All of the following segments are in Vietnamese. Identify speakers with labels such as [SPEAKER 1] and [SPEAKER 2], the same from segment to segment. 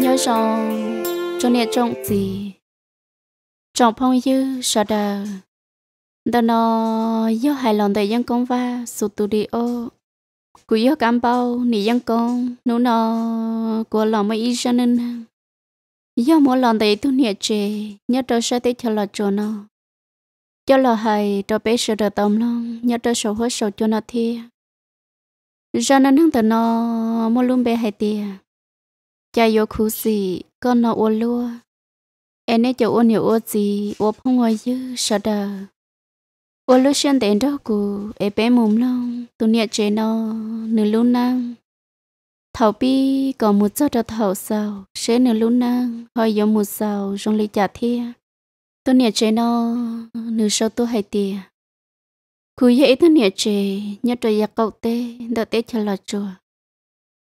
[SPEAKER 1] nhớ rằng cho nên trong gì trong phong dư sợ đờ đó nó do hài lòng tại dân công đi ô, của yêu cảm bao nị dân công nô nó của lòng mà ý cho nên do mỗi lần tại tu niệm chè nhớ đâu sẽ tới cho là cho nó cho là hay cho bé sợ đỡ tâm lòng nhớ cho sầu hết sầu cho nó thi ra nên hướng tờ nó mua luôn bé hay tìa cha yo khu gì con nó ô lúa em nên cho ô nhiều ô gì ô không ngoài dư sợ đờ ô lúa xuyên tiền đó cụ em bé mồm lòng tụi nhẹ chế nó nửa luôn năng thảo bi còn một giọt cho thảo sao sẽ nửa luôn năng hơi giống một sao trong ly trả thia tôi nhớ chế nó nửa sau tôi hay tiền cú dễ tôi nhớ chế nhớ trời giặc cậu tê đợi tê chờ lọt chùa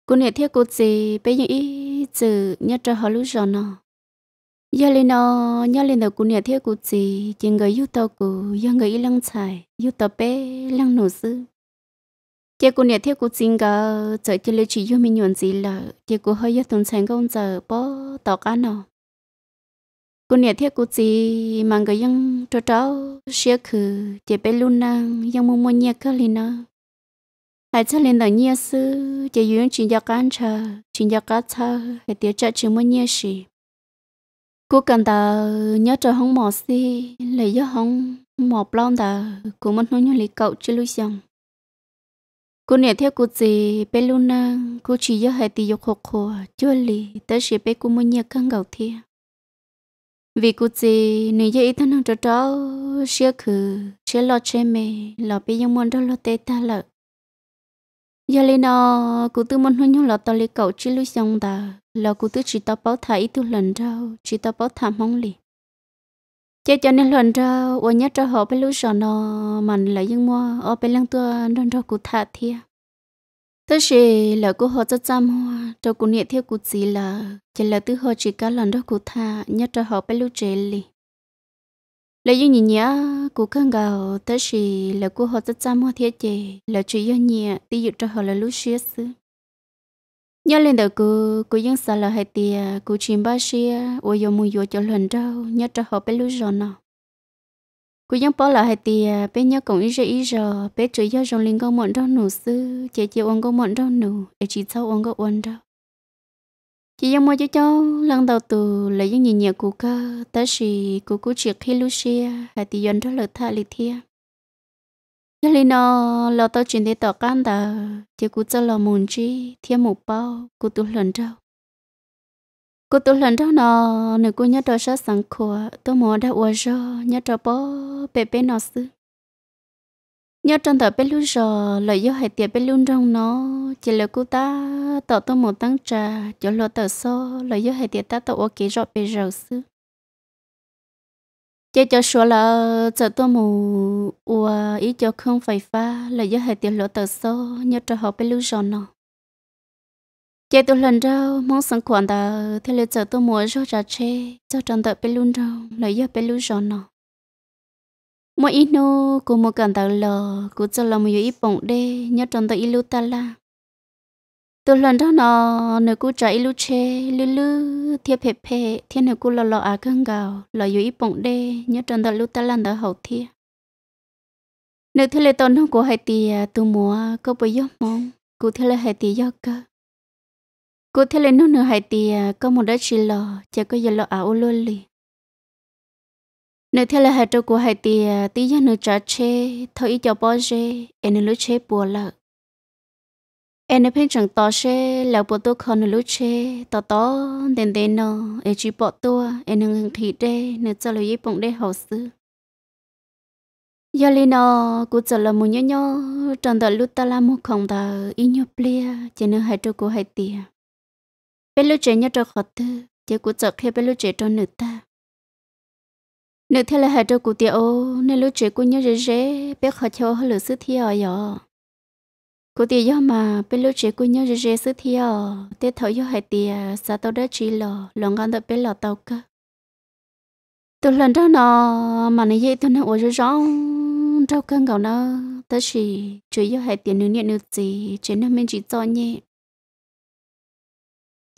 [SPEAKER 1] cô nhớ thiết cô gì bây giờ ý giờ nhớ trời họ lúc giờ nó giờ lên nó nhớ lên đầu cô nhớ thiết cô gì chỉ người yêu tao cô giờ người ít lăng xài yêu tao bé lăng nổ sư chị cô nhớ thiết cô xin gờ giờ chị lấy chỉ yêu mình nhuận gì là chị cô hơi yêu tuần sáng công giờ bỏ tỏ cá nó cô nhà thiết cô chỉ mang cái yung cho cháu xia khử chỉ bé luôn năng yung mua mua nhà cơ liền nó hai cha lên đời nhà sư chỉ dùng chuyện gia cán chờ chuyện gia cá chờ để tiết cha chuyện mua nhà gì cô cần tờ nhớ cho không mỏ si lấy cho không mỏ plon tờ cô muốn nói như lý cậu chứ lui xong cô nhà theo cô chị bé luôn năng cô chỉ cho hai tiết dục khổ khổ chưa lì tới sẽ bé cô mua nhà căng gạo thiệt vì cụ gì nếu như ít thân cho cháu xia khử xia lo chê mẹ lo bây giờ muốn đâu lo tê ta lợ giờ lên nó cụ tư muốn hơn nhau lo tao lấy cậu chỉ lưu xong ta lo cụ tư chỉ tao bảo thả ít tu lần đâu chỉ tao bảo thả mong lì cho cho nên lần ra ô nhất cho họ bên lưu sọ nó mình lại dùng mua ở bên lăng tua nên ra cụ thả thiệt thế là là cô họ rất chăm hoa cho cô nhẹ theo cô chỉ là chỉ là thứ họ chỉ cả lần đó cô tha nhớ cho họ bé lưu trẻ li lấy những nhìn nhá cô khăn gạo thế là là cô họ rất chăm hoa thế chị là chỉ yêu nhẹ tí dụ cho họ là lưu xưa xứ nhớ lên đầu cô cô vẫn sợ là hai tia cô chim ba xia ôi yêu mùi yêu cho lần đâu nhớ cho họ bé lưu rồi nào cú giống bỏ lại tia, bé nhớ cũng ít rồi ít rồi bé chơi nhớ trong linh công mọn đâu nụ sư chơi chơi uống công mọn đâu nụ để chỉ sau uống có uống đâu chị giống mua cho cháu lần đầu từ là những nhìn nhẹ của cơ ta chỉ của cú chuyện khi lúc xia hay thì dọn đó là tha lì thia nhớ linh nó là tao chuyện thì tao can ta chị cú cho là muốn chi thiên một bao cú tu lần đâu cô tôi lần đó nọ nếu cô nhớ đó sẽ sẵn khổ tôi muốn đã uống cho nhớ đó bỏ bé bé nó xứ nhớ trong tờ bé lưu giờ lời do hệ tiệt bé lưu trong nó chỉ là cô ta tờ tôi muốn tăng trà cho lo tờ số lời do hệ tiệt ta tờ uống kỹ rượu bé rượu xứ chỉ cho số là giờ tôi muốn uống ý cho không phải pha là do hệ tiệt lo tờ số nhớ cho họ bé lưu giờ nọ chị tôi lần đầu mong sáng quan tờ thì lựa chọn tôi mua cho trà chê cho trần tờ bê luôn đâu lấy giờ bê luôn cho nó mỗi ít nô cô mua cần tờ lò của cho là một ít bông đê nhớ trần tờ ít lưu ta la tôi lần đó nó nếu cô trả ít lưu chê lưu lưu thiệp phê phê thiên nếu cô lò lò à cưng gạo lò yếu ít bông đê nhớ trần tờ lưu ta la đỡ hậu thiệp nếu thế là tổn thương của hai tì tôi mua có bây giờ mong cô thế là hai tì do cơ cô thấy lên nút nửa hai tì à, có một đất chỉ lò chả có giờ lò ảo luôn lì nửa thế là hai trâu của hai tì à, tí giờ nửa trả chê thôi cho bao chê em nửa lúc chê bùa lợ em nửa phên chẳng tỏ chê là bùa tôi khó nửa lúc chê tỏ tỏ đền đền nó em chỉ bỏ tôi em nửa ngừng thị đê nửa cho lời yếp bụng đê hậu sư giờ lên nọ, cô chỉ là một nhớ nhớ trong đời lúc ta làm một không đời ít nhớ plia chỉ nên hai trâu của hai tì à bên lưu trẻ nhớ cho khó tư chỉ của giật khi bên lưu trẻ cho nữ ta nữ thế là hai cho cụ tiệt ô nên lưu trẻ của nhớ rễ rễ bé khó cho hơi lửa sứ thi ở nhỏ cụ tiệt do mà bên lưu trẻ của nhớ rễ rễ sứ thi ở tết thấu do hai tiệt sa tao đã chỉ lò lòng gan đợi bé lò tao cơ tôi lần đó nọ mà này vậy tôi nói ôi rõ trâu cơn gạo nọ, tới chỉ chỉ do hai tiệt nữ nhẹ nữ gì chỉ nên mình chỉ cho nhẹ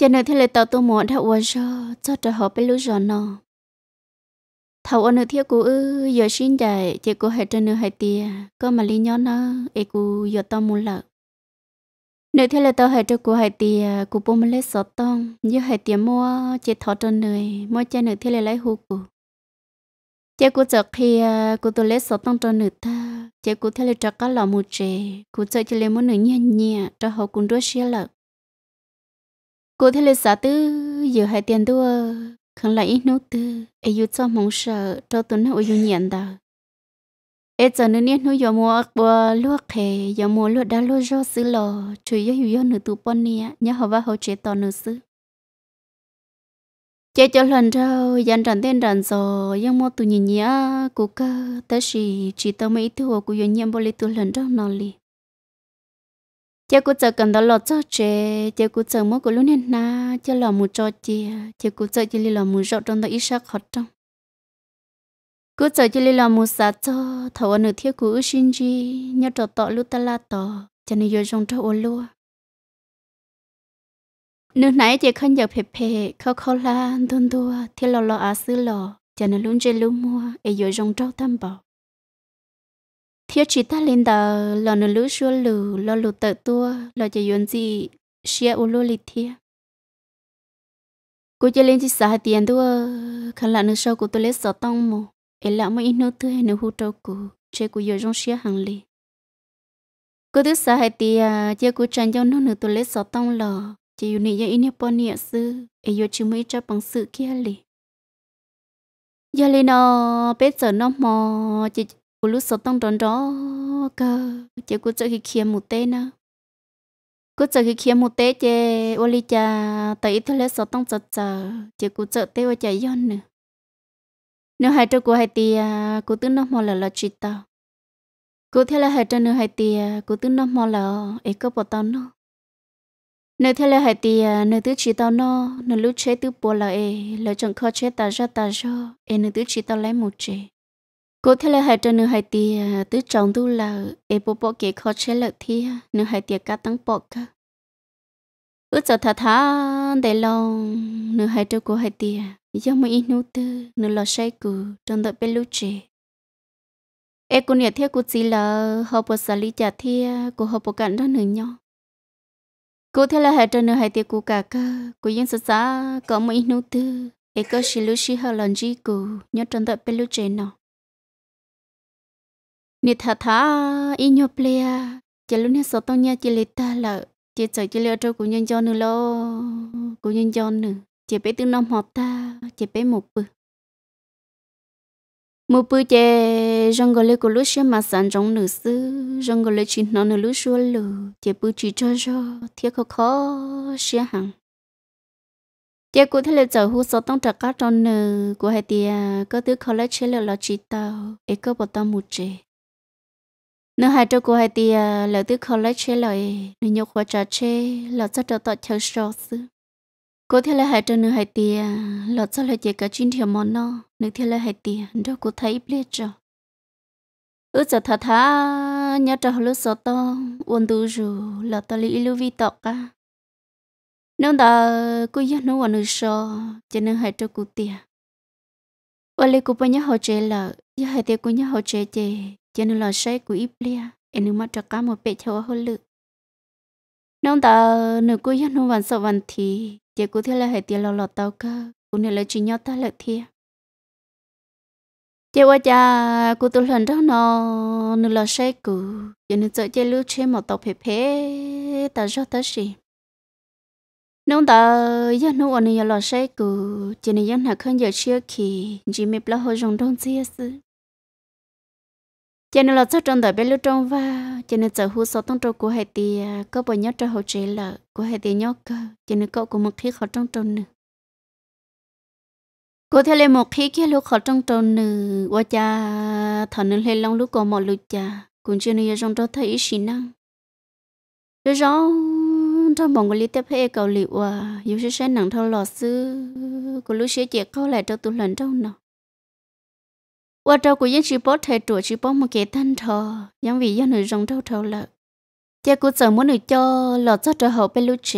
[SPEAKER 1] cho nên thế là tao tôi muốn thảo ôn cho cho trở họ bên lũ giò nó thảo ôn thiết cô ư giờ xin đại chỉ cô hãy trên nửa hai tia có mà lý nhỏ nó ấy cô giờ tao muốn lợ nếu thế là tao hãy cho cô hai tia cô bố mà lấy sọt tông giờ hai tia mua chỉ thọ trên nơi mua cha nữa thế là lấy hú cô chế cô chợt khi cô tôi lấy sọt tông trên nữ ta chế cô thế là chợt cá lò một chế cô chợt chỉ lấy muốn nữ nhẹ nhẹ cho họ cùng đua xe lợt cô thấy là xã tư giờ hai tiền đua không lại ít nốt tư ai yêu cho mong sợ cho tuấn hậu yêu nhận đó ai giờ nữa nên nó giờ mua bò luộc hè giờ mua luộc đá luộc rau xứ lò chủ yếu hiểu yêu nửa tụ bọn nè nhớ họ vào họ chế tò nửa xứ chế cho lần rau dàn trần tên trần giò giang mua tụ nhìn nhá cụ cơ tới chỉ chỉ tao mấy thứ của yêu nhận bò lấy tụ lần rau nó liền chị cũng chờ cần đó lo cho chị chị cũng chờ mỗi cái lúc này na chị lo mu cho chị chị cũng chờ chị lo mu rọ trong đó ít sắc khó trong cứ chờ chị lo mu sa cho thầu anh thiếu cũng xin chị nhớ trò tọ lúc ta la tọ cho nên giờ trong trâu luôn. nước nãy chị không giờ phê phê khâu khâu la đun đua thì lo lo à xứ lo cho nên luôn chơi luôn mua ai vô trong trâu tam bảo thiếu chỉ ta lên tờ lo nó lú xua lù lo lù tờ tua lo cho yun gì xia u lô lịch thiê cô cho lên chỉ xả tiền tua khăn là nó sau của tôi lấy sợ tông mù ấy là mới ít nước thứ hay nó hút trâu cụ chơi của giờ trong xia hàng lì cô thứ xả hai tiền chơi của trần cho nó nữa tôi lấy sợ tông lò chỉ yun này giờ ít nước bao nhiêu sư ấy giờ chỉ mới cho bằng sự kia lì giờ lên nó bây giờ nó mò chỉ cô lúc sau tông tròn đó cơ chứ cô chơi khi kia một tê nữa cô chơi khi kia một tê chứ ô li cha tại ít thôi sau tông chật chờ chứ cô chơi tê ô chạy yon nữa nếu hai trâu cô hai tia cô tính nó à, mò là là chị tao cô thế là hai trâu nữa hai tia cô tính nó mò là ấy có bỏ tao nó nơi thế là hai tia nơi tứ chỉ tao nó nơi lúc chế tứ bỏ là ấy là chẳng khó chế ta ra ta ra ấy nơi tứ chỉ tao lấy một chế cô thấy là hai trăm nửa hai tia tứ trọng tu là e bộ bộ kế khó chế lợi thi nửa hai tia cá tăng bộ cả ước giờ thà thà để lòng nửa hai trăm của hai tia do mấy ít nút tư nửa lò say cừ trong đợi bên lúc trẻ e cô nhà thiết cô chỉ là họ bộ xử lý trả thiết của họ bộ cản đó nửa nhau cô thấy là hai trăm nửa hai tia của cả cơ của dân xã xã có mấy ít nút tư e có xử lý sự hợp lòng gì cô nhớ trong đợi bên lúc trẻ nào nị thà thà y nhô plea chỉ lúc nãy sốt tông nha chỉ lấy ta là chỉ sợ chỉ lấy cho của nhân cho nữa lo của nhân cho nữa chỉ bé từ năm học ta chỉ bé một bữa một bữa chỉ rong gọi lấy của lúc xem mà sản rong nữ sư rong gọi lấy chỉ nó nữ lúc xua lử chỉ bữa chỉ cho cho thiệt khó khó xe hàng chị cụ thể là giờ hú số tông trạc cá tròn nữa, của hai tia có thứ khó lấy chế là lo chỉ tao ấy có bảo tao một chế nó hai trâu của hai tia à, là tư college chế lời nó nhục quá trà chế là rất đỡ tọt chờ sâu sư cô thế là hai trâu nó hai tia à, là rất là chỉ cả chuyên thiệp món nó nó thế là hai tia đâu cô thấy biết cho ước giờ thà thà nhớ trâu lúc sợ to uốn tu rù là to lý lưu vi tọt cả Nếu đã cô nhớ nó uốn sợ cho nên hai trâu của tia ở đây cô bây giờ họ chế là giờ hai tia cô nhớ họ chế chế cho nên là sẽ của iblia lia em nếu mà cho cả một bể theo hơn lự nông ta nửa cuối nhất nông vạn sợ vạn thì chỉ cứ thế là hệ tiền lọ lọ tàu cơ cũng nên là chỉ nhau ta lợi thiệt chị qua cha cô tôi lần đó nó nó là xe cụ giờ nên sợ chơi lướt chơi một tàu phê phê ta cho ta gì nông ta giờ nó ở nơi là xe cụ giờ này giờ nào không giờ chưa kỳ chỉ mệt là hơi rong rong gì hết cho nên là cho trong đời bé lưu trong và cho nên giờ hú sáu tông trâu của hai tỷ à, có bao nhiêu trâu hậu chế là của hai tỷ nhóc cơ cho nên cậu cũng một khi khó trong trâu nữa cô theo lên một khi kia lúc khó trong trâu nữa qua cha thằng nên lên long lúc còn một lúc cha cũng chưa nên trong trâu thấy xí năng rồi rõ trong bọn người lý tiếp hay cầu liệu à dù sẽ sẽ nặng thâu lò sư của lúc sẽ chỉ câu lại cho tụi lần trong nào ว่าเจ้ากูยังชีบอเทตัวชีบอมาเกตันเธอยังวียังหนึ่งรองเท่าเท่าละเจ้ากูจะมันหนึ่งจอหลอดเจ้าเธอเขาเป็นลูกเจ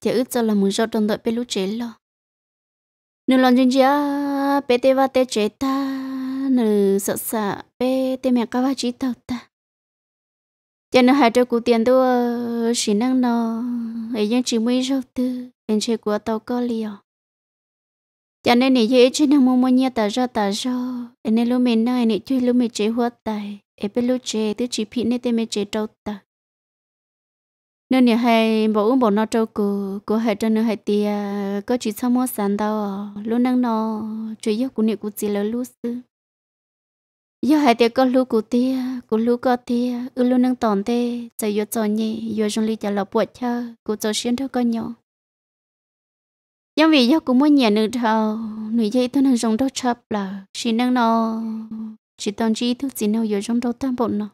[SPEAKER 1] เจ้าอึดจะละมือจอดนดเป็นลูกเจละหนึ่งหลอนจริงจ้าเปเตว่าเตเจตาหนึ่งสะสะเปเตแม่กาวาจิตเต่าตาเจ้าหนึ่งหายเจ้ากูเตียนตัวสีนั่งนอไอ้ยังชีไม่ชอบตื้อเอ็นเชกัวเต่าก็เลี้ยว cho nên nè chơi chơi nằm mua mua nhia tờ rơ tờ rơ em nè lúc mình nói ấy chơi lúc mình chơi hoa tay em biết lúc chơi tôi chỉ phi nên tên mình chơi trâu tờ nên nhà hay bảo uống bảo nó trâu cù cù hay cho nên hay tia có chỉ sao mua sàn đâu lúc năng nó chơi yêu của nè của chị là lúc xưa giờ hai tiệc có lúc của tia của lúc có tia ư lúc năng tòn tê giờ yêu cho nhỉ yêu trong ly trả lọ bột cho, cô cho xuyên thôi có nhỏ nhưng vì do cũng muốn nhà nữ thầu nữ dây tôi nên dùng đâu chập là chỉ năng nó chỉ toàn chi thứ gì nào giờ dùng đâu tam bộ nó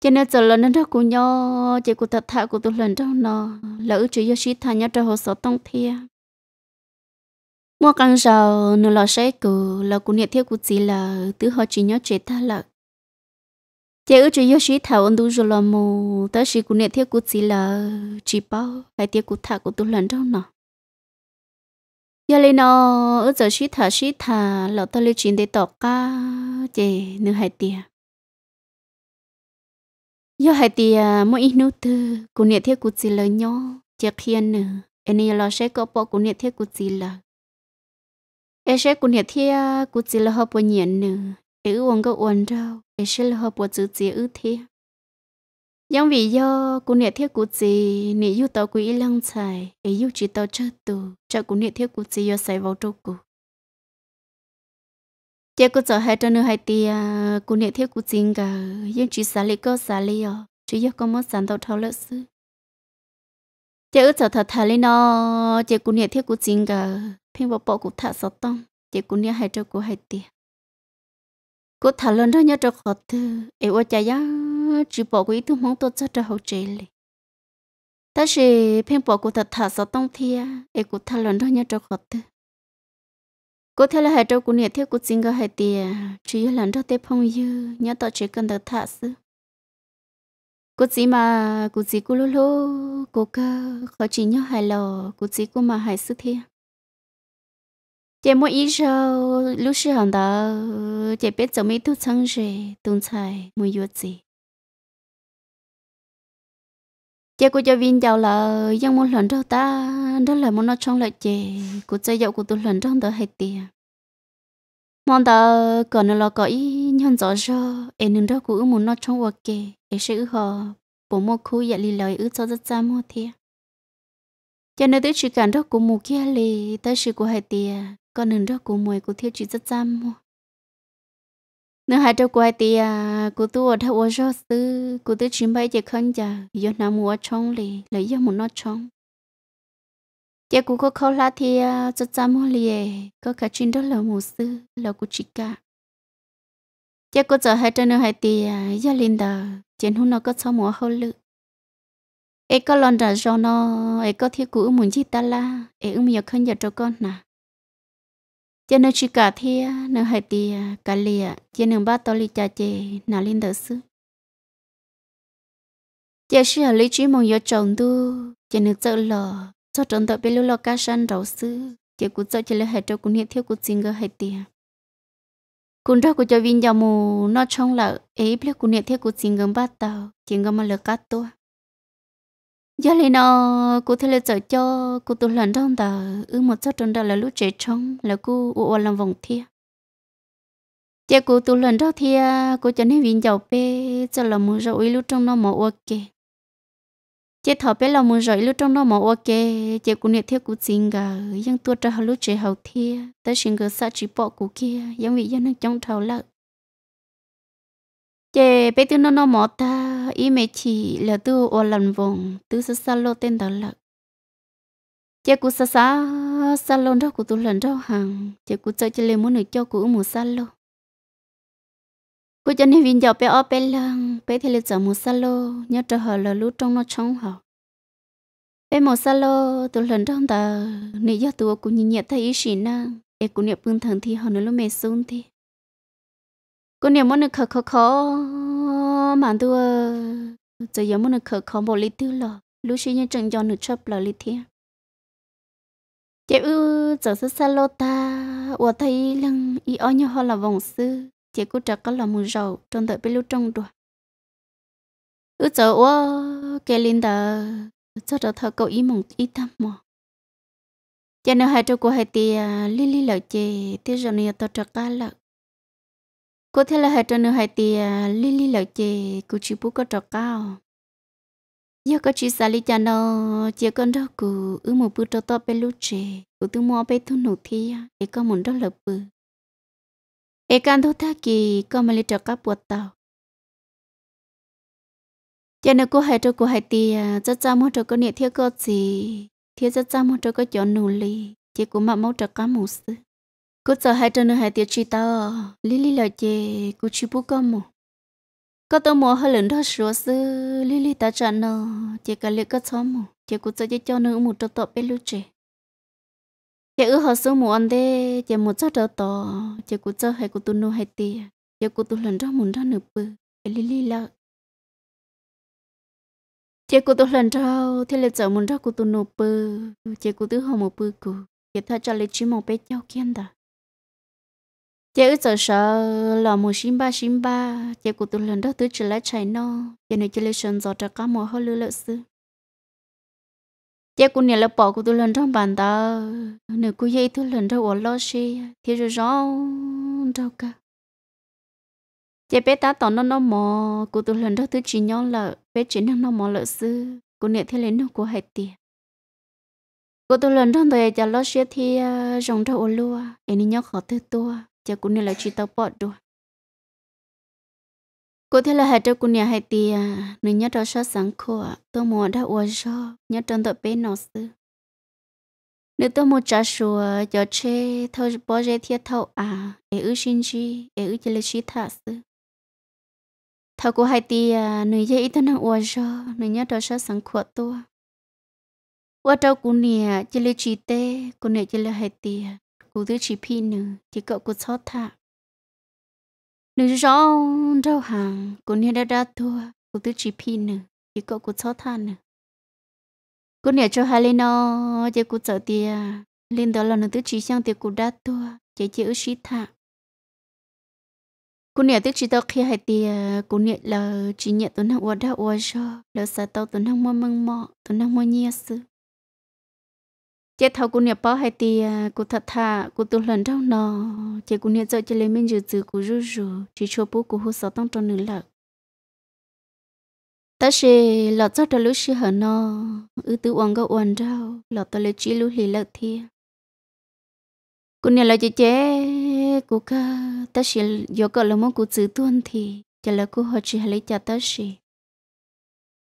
[SPEAKER 1] cho nên giờ lần đó cũng nhau chỉ của thật thà của tôi lần đó nó là ước chỉ do chỉ thà nhau cho hồ sơ tông thia mua căn giàu nửa lò xe cũ là cũng nhận thiết của chỉ là thứ họ chỉ nhớ chế ta là chỉ ước chỉ do chỉ thà ôn đủ rồi là mù tới chỉ cũng nhận thiết của chỉ là chỉ bao hay tiếc của thà của tôi lần đó nó giờ lên nó ở giờ xí thà shit thà lão tôi lấy chuyện để tọt cả chị nữ hai tia giờ hai tia mỗi ít nút tư cô niệm thiết cô chỉ lời nhau khi anh nữa anh này lo sẽ có bỏ cô niệm thiết cô chỉ là em sẽ cô niệm thiết cô chỉ là họ bỏ nhận nữa để uống có uống đâu em sẽ là họ bỏ chữ chỉ thế. Yang vì do cô nịa thiết cú gì nị yêu tàu quý lăng xài, ấy yêu chỉ tàu chơi tù, cho cô nịa thiết cú gì yêu xài vào trâu cú. Chị cô cho hai trâu nữa hai tia, cô nịa thiết cú gì cả, nhưng chỉ xả lý có xả lý ở, chỉ yêu có mất sản tàu thâu lỡ sư. Chị ước cho thật thà lý nó, chị cô nịa thiết cú gì cả, phim bỏ bỏ cú thả sáu tông, chị cú nịa hai trâu cú hai tia. cô thả lên đó nhớ trâu khó thư, ấy ô chả giang chỉ bỏ cái thứ mong tôi chắc cho hậu chế lì ta chỉ phim bỏ của thật thả sáu tông thia ấy của thả lần đó nhớ cho khó tư cô theo là hai trâu của nhiệt theo của chính cái hai tia chỉ lần đó tép phong dư nhớ tao chỉ cần được thả sư cô chỉ mà cô chỉ cô lô lô cô cơ khó chỉ nhớ hai lò cô chỉ cô mà hai sư thia chị mỗi ý sau lúc xưa hàng đó chị biết chồng mi thu sang rể tung xài mua vô gì chị cô cho viên giàu là dân muốn lần đâu ta đó là muốn nó trong lại chị cô chơi dậu của tôi lần trong đó hay tiền mong ta còn là có ý nhân rõ cho em đừng đó cũng muốn nó trong hoặc kì em sẽ ư họ bố mô khu dạ lý lời ư cho rất xa mô thiệt cho nên tới chỉ cần đó của mù kia lì tới sự của hai tiền còn đừng đó của mùi của thiếu chỉ rất xa mô nữa hai trâu quay thì à cô tu ở đâu ở chỗ sư cô tu chim bay chỉ khăn chả giờ nằm mua trong lì lấy giờ muốn nó trong chỉ cô có khâu lá thì à cho cha mua lì có cả chuyện đó là mua sư là cô chỉ cả chỉ cô chờ hai trâu nữa hai thì à giờ lên đờ chỉ hôm nó có cho mua hậu lự ấy có lần ra cho nó ấy có thiết cũ muốn chỉ ta la ấy ưng nhiều khăn giờ cho con nào cho nên chỉ cả thia nên hai tia cả lìa chỉ nên ba tao li cha chê nà lên đỡ sư Chỉ sư ở lý trí mong yêu chồng tu chỉ nên sợ lờ cho chồng tao biết lúc lo cá san đầu sư chỉ cú sợ chỉ lấy hai trâu cũng hết thiếu cú xin gỡ hai tia cũng ra cú cho viên giờ mù nó trong là ấy biết cú hết thiếu cú xin gỡ ba tao chỉ gỡ mà lỡ cá tua giờ này nó cụ thể là sợ cho cụ tụ lần trong ta ư ừ, một số trong đó là lúc trẻ trống là cụ u làm vòng thia giờ cụ tụ lần đó thia cụ cho nên viên dầu bê cho là muốn rồi lúc trong nó mỏ ok giờ thọ bê là muốn rồi lúc trong nó mỏ ok giờ cụ niệm theo cụ xin gà nhưng tua cho lúc trẻ hậu thia tới xin gà sa chỉ bỏ cụ kia nhưng vì dân nó trong thầu lợn chế bé tư nó nó mỏ ta ý mẹ chỉ là tư ô lần vòng tư sa sa lô tên đó là chế cú sa sa sa lô đó cú tu lần đó hàng chế cú chơi chơi lên muốn được cho cú một sa lô cú cho nên viên dạo bé ở bé lăng bé thì lấy chọn một sa lô nhớ trở họ là lú trong nó trong họ bé một sa lô tu lần đó ta nị do tu cú nhìn nhận thấy ý xí năng để cú niệm phương thần thì họ nói lúc mẹ xuống thì cô niệm muốn được khờ khờ khó mà tôi giờ giờ muốn được khờ khó bộ lì tư lò lúc xí như chẳng cho được chấp lò lì thiên chị ư giờ sẽ xa lô ta ở thấy lăng y ó như họ là vòng sư chị cũng chắc có là một rầu trong đợi bên lúc trong đùa ư giờ ô kê linh tờ cho trở thợ cậu ý mộng ý tâm mà. chị nên hai trâu của hai tia à, li li lợi chị tia rồi này tôi trở cá lợi cô thấy là hai trần nữa hai tỷ à, li li lợi chê cô chỉ bố có trò cao giờ có chỉ xả li cha nó chỉ con đó cô ứ một bữa trò to bên lúc chê cô tu mua bên thu nổ thi để con muốn đó là bự để con thô thắc kỳ con mà li trò cá buộc tàu cho nên cô hai trò cô hai tỷ à, chắc chắn mua trò có niệm thiếu có gì thiếu chắc chắn mua trò có chọn nụ li chỉ cô mà mua trò cá mù sư cô giờ hai tuần hai tiệt chi tao lý lý lời chê cú chỉ bút con mù có tao mua hơi lớn đó sửa sư lý lý ta trả nó chỉ cả lý có mồ, mù cô cú giờ cho nó một trâu tọt bé lúc trẻ chỉ ở họ số mù ăn đê chỉ một trâu trâu tọt chỉ cô giờ hai cô tu nô hai tiệt, chỉ cô tu lần đó muốn đó nửa bự lý lý là chị cô tu lần sau thì lấy chở muốn ra cô tu nô bơ chị cô tu không một bơ cô chị ta cho lấy chỉ một bé cháu kiên đã chế ước sợ sợ lò mù xin ba xin ba chị cụ tụi lần đó tứ chỉ lá chạy nó chế này chị lấy sân giọt cho cá mồ hơi lừa lợn sư chế cụ này là bỏ cụ tôi lần trong bàn ta nếu cụ dây tụi lần đầu ở lo xe thì rồi rõ đâu cả chế bé ta tỏ nó nó mò cụ tôi lần đó tứ chỉ nhau là bé chỉ năng nó mò lợn sư cụ này thế lấy nó của hai tiền cụ tôi lần trong thời chả lo xe thì à, rồng đâu ở lúa em nhóc khó tư tua cho cô nè là chị tao bỏ đồ cô thế là hai cho à, cô nè hai tì à nên nhớ cho sao sáng khô à tôi muốn đã uống cho nhớ trong tập bé nó sư nếu tôi muốn trả sùa à, cho chê thâu bó ra thiết thâu à để ư sinh chi để ư chỉ là chi thả sư thâu cô hai tì à nên nhớ ít thân hàng uống cho nên nhớ cho sao sáng khô tôi qua trâu cô nè chỉ là chi tê cô nè chỉ là hai tì phụ tư chỉ pin nữa thì cậu có sót thà, nữ rõ rau hàng cô nhà đã đã thua phụ tư chỉ pin nữa thì cậu có sót thà nữa cô nhà cho hai lên nó chỉ cô sợ tia lên đó là nữ tư chỉ sang thì cô đã thua chỉ chỉ ước sĩ thạ cô nhà tức chỉ tao khi hai tia cô nhà là chỉ nhận tuấn hàng qua đã qua cho là sao tao tuấn hàng mơ măng mọ tuấn hàng mua nhia sư chế thầu cũng nhập bao hay thì à, cũng thật thà cũng tu lần trong nó chế cũng nhập dạy cho lấy mình giữ giữ, cũng rú rú chỉ cho bố cũng hút sáu tăng trong nửa lợ ta sẽ lọt cho lúc sư hở nó ư tư uống gạo uống rau lọt ta lấy chỉ lúc lì lợ thì, cũng nhập là chế chế cũng cả ta sẽ do cỡ là món cũng giữ tuân thì chả là cô họ chỉ lấy chả ta sẽ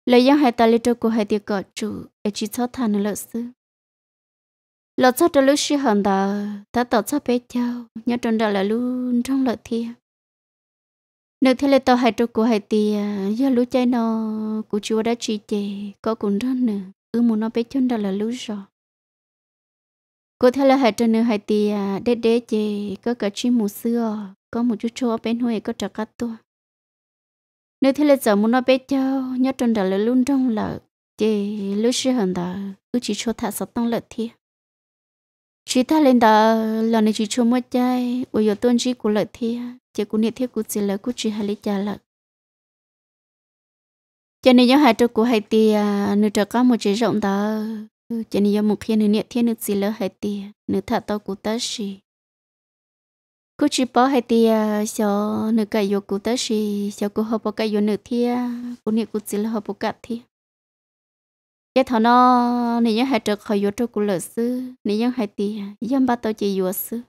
[SPEAKER 1] lấy giang hai ta lấy cho cô hai tiệc cọ chủ để chỉ cho thà nửa lợ xưa lọt cho đó lúc xí hòn đó ta tỏ cho bé cháu nhớ trong đó là luôn trong lợi thiên nếu thế là tao hay trâu của hai tì giờ lũ chạy nó của chúa đã chỉ chè có cũng rất nữa ư muốn nó bé chân đó là lũ rồi cô thế là hay trâu nữa hai tì đế đế chè có cả chi mùa xưa có một chút chỗ bên hồi có trả cắt tua nếu thế là giờ muốn nó bé cháu nhớ trong đó là luôn trong lợi chè lũ xí hòn đó ư chỉ cho thả sọt tông lợi thiên chỉ ta lên đó lần này chỉ cho mất chai bây giờ tôi chỉ cố lợi thi à? chỉ cố niệm thiết cố chỉ lợi cố chỉ hai lý trả lợi cho nên những hai trâu cố hai tia à, nửa trời có một chỉ rộng đó ừ, cho nên một khi nửa niệm thiết nửa chỉ lợi hai tia nửa thợ to cố tới gì cố chỉ bỏ hai tia à, cho nửa cái vô cố tới gì cho cố học bỏ cái vô nửa thia cố niệm cố chỉ lợi học bỏ cả thi giờ thằng nó nãy giờ hai trượt khỏi vô trượt của lỡ sư nãy giờ hai tì giờ ba tao chỉ vô sư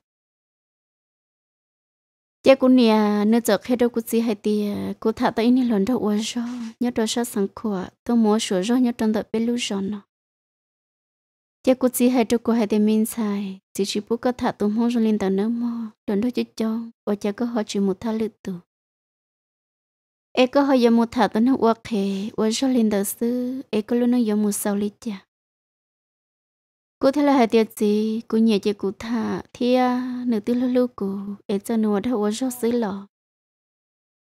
[SPEAKER 1] giờ cũng nè nãy giờ hai trượt của chị hai tì của thằng tao ini lần đầu uống rồi nhớ đầu sau sáng của tôi mua sữa rồi nhớ trong đợt bên lưu rồi nó giờ của chị hai trượt của hai tì minh xài chỉ chỉ bút có thằng tôi mua rồi lên tao nữa mua lần đầu chỉ cho và giờ có họ chỉ một thằng lựa tuổi เอก็หอยมุถาตันหัวเคว่าชอลินเดอร์ซื้อเอก็ลุนยมุสาวลิจ้ะกูเทละหาเตียจีกูเหยียดกูถาเทียหนึ่งตื้อลูกกูเอจะนัวถ้าว่าชอซื้อหรอ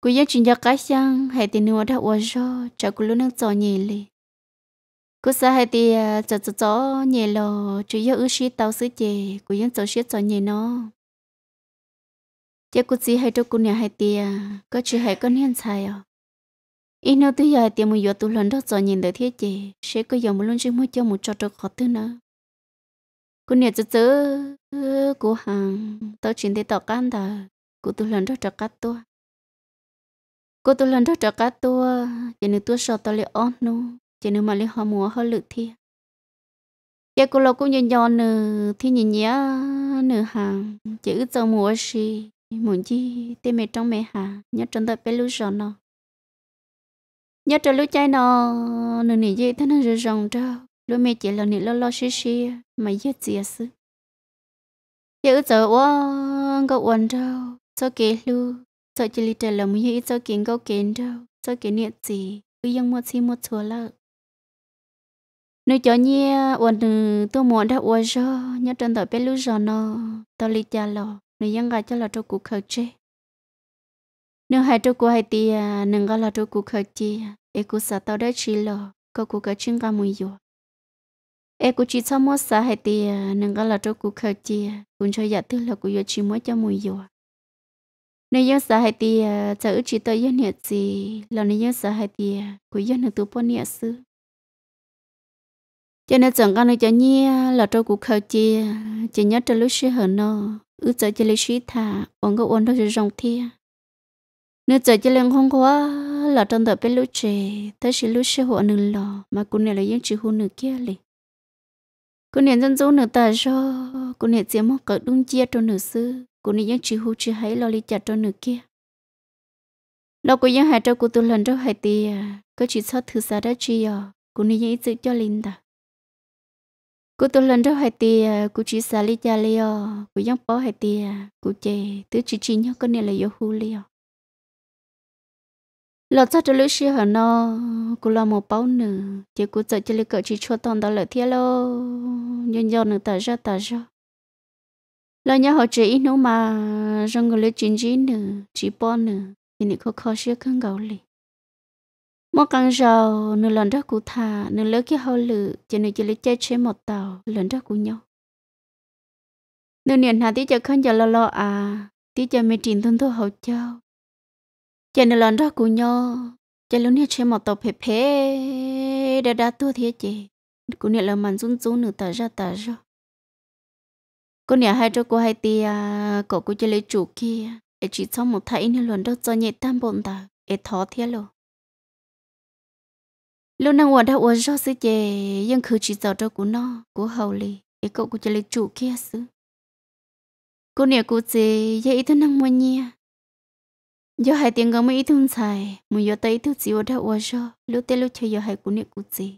[SPEAKER 1] กูยังจินยาก้าช่างหายตีนัวถ้าว่าชอจะกูลุนจอเยี่เลยกูสาหายเตียจะจะจอเยี่หรอจะยังอื้อชีเตาซื้อเจกูยังจอเชียจอเยี่เนาะ chị cũng chỉ hay cho cô nhà hay tia có chỉ hay con hiền sai à ít nữa tôi giờ tiệm mình vừa tu lần đó rồi nhìn thấy thế chị sẽ có giờ một lần chứ mới cho một trò trò khó thứ nữa cô nhà chớ chớ cô hàng tôi chuyển tới tàu can đó cô tu lần đó trò cá tua cô tu lần đó trò cá tua chị nữ tua sợ tôi lấy ón nu chị nữ mà lấy hoa mùa hoa lự thi chị cô lâu cũng nhìn nhon nữ thì nhìn nhá nữ hàng chị ước cho mùa gì muốn chi tê mẹ trong mẹ hà nhớ trong đợt bé lưu rồi nó nhớ trong lúc chai nó nửa nỉ gì thế nó rồi rồng trơ lúc mẹ chỉ là nỉ lo lo xí xí mà giết gì à xứ giờ giờ quá cậu quần trơ cho kể lưu cho chỉ lít là muốn gì cho kiến cậu kiến trơ cho kiến niệm gì cứ giờ mua xí mua chùa lợ nếu cho nhé quần tôi muốn đã quay rồi nhớ trong đợt bé lưu rồi nó tao lít cha lo nếu dân gà cho là trâu cụ khờ chê nếu hai trâu cụ hai tì à, nâng gà là trâu cụ khờ chê à. e cụ sa tao đã chỉ lò có cụ khờ chưng gà mùi dù e cụ chỉ sao mua sa hai tì à, nâng gà là trâu cụ khờ chê cũng cho dạ tư là cụ yêu dạ chỉ mua cho mùi dù nếu yang sa hai tì chả ước chỉ tới yên nhiệt gì là nếu yang sa hai tì cụ yên nửa tu bốn nhiệt sư cho nên chẳng có nơi cho nhi là trâu cụ khờ chê chỉ nhớ trâu lúc xưa hơn nó ư giờ chỉ lấy suy thả ông có ôn đâu rồi rong thia nếu giờ chỉ lên không quá là trong đời bên lúc trẻ ta chỉ lúc sẽ hộ nửa lò mà cô này là những chữ hôn nửa kia lì cô này dân dấu nửa ta cho cô này chỉ mong cỡ đúng chia cho nửa sư cô này những chữ hôn chưa hay lo lý chặt cho nửa kia lo cô những hai cho cô tôi lần cho hai tia có chỉ sót thứ xa đã chia cô này những chữ cho linh ta cô tôi lần đầu hai tì à, cô chỉ xả ly cha liò cô giống bó hai tì à, cô chê tứ chỉ chỉ nhau con này là yêu hú liò lọt ra tôi lưỡi sỉ hả nó cô làm một bao nữa chỉ cô sợ cho lý cậu chỉ cho toàn đó là thiệt lo nhân do nữa ta ra ta ra lo nhà họ chỉ nó mà rong người lưỡi chín chín nữa chỉ bó nữa thì nó khó khó xí khăn gạo lì một càng giàu nửa lần đó cụ thà nửa lớn kia hậu lự cho nửa chỉ lấy chơi chơi một tàu lần đó cụ nhau nửa niệm hà tí cho không giờ lo lo à tí cho mẹ trình thân thu hậu châu cho nửa lần đó cụ nhau cho lúc nửa chơi một tàu phê phê đã đã tu thế chị cũng niệm là màn run run nửa tờ ra tờ ra cô niệm hai à, cho cô hai à cậu cô chơi lấy chủ kia chỉ trong một thảy nửa lần đó cho nhẹ tam bồn tàu ế thó thế rồi lúc nào đã uống rượu sứ chè nhưng cứ chỉ giờ đâu của nó của hậu lì cái cậu của chả lấy chủ kia sứ cô nè cô chị vậy ít năng mua nhia giờ hai tiếng gần mấy ít thứ xài muốn giờ tới thứ chỉ đã uống rượu lúc tới lúc chơi giờ hai cô nè cô chị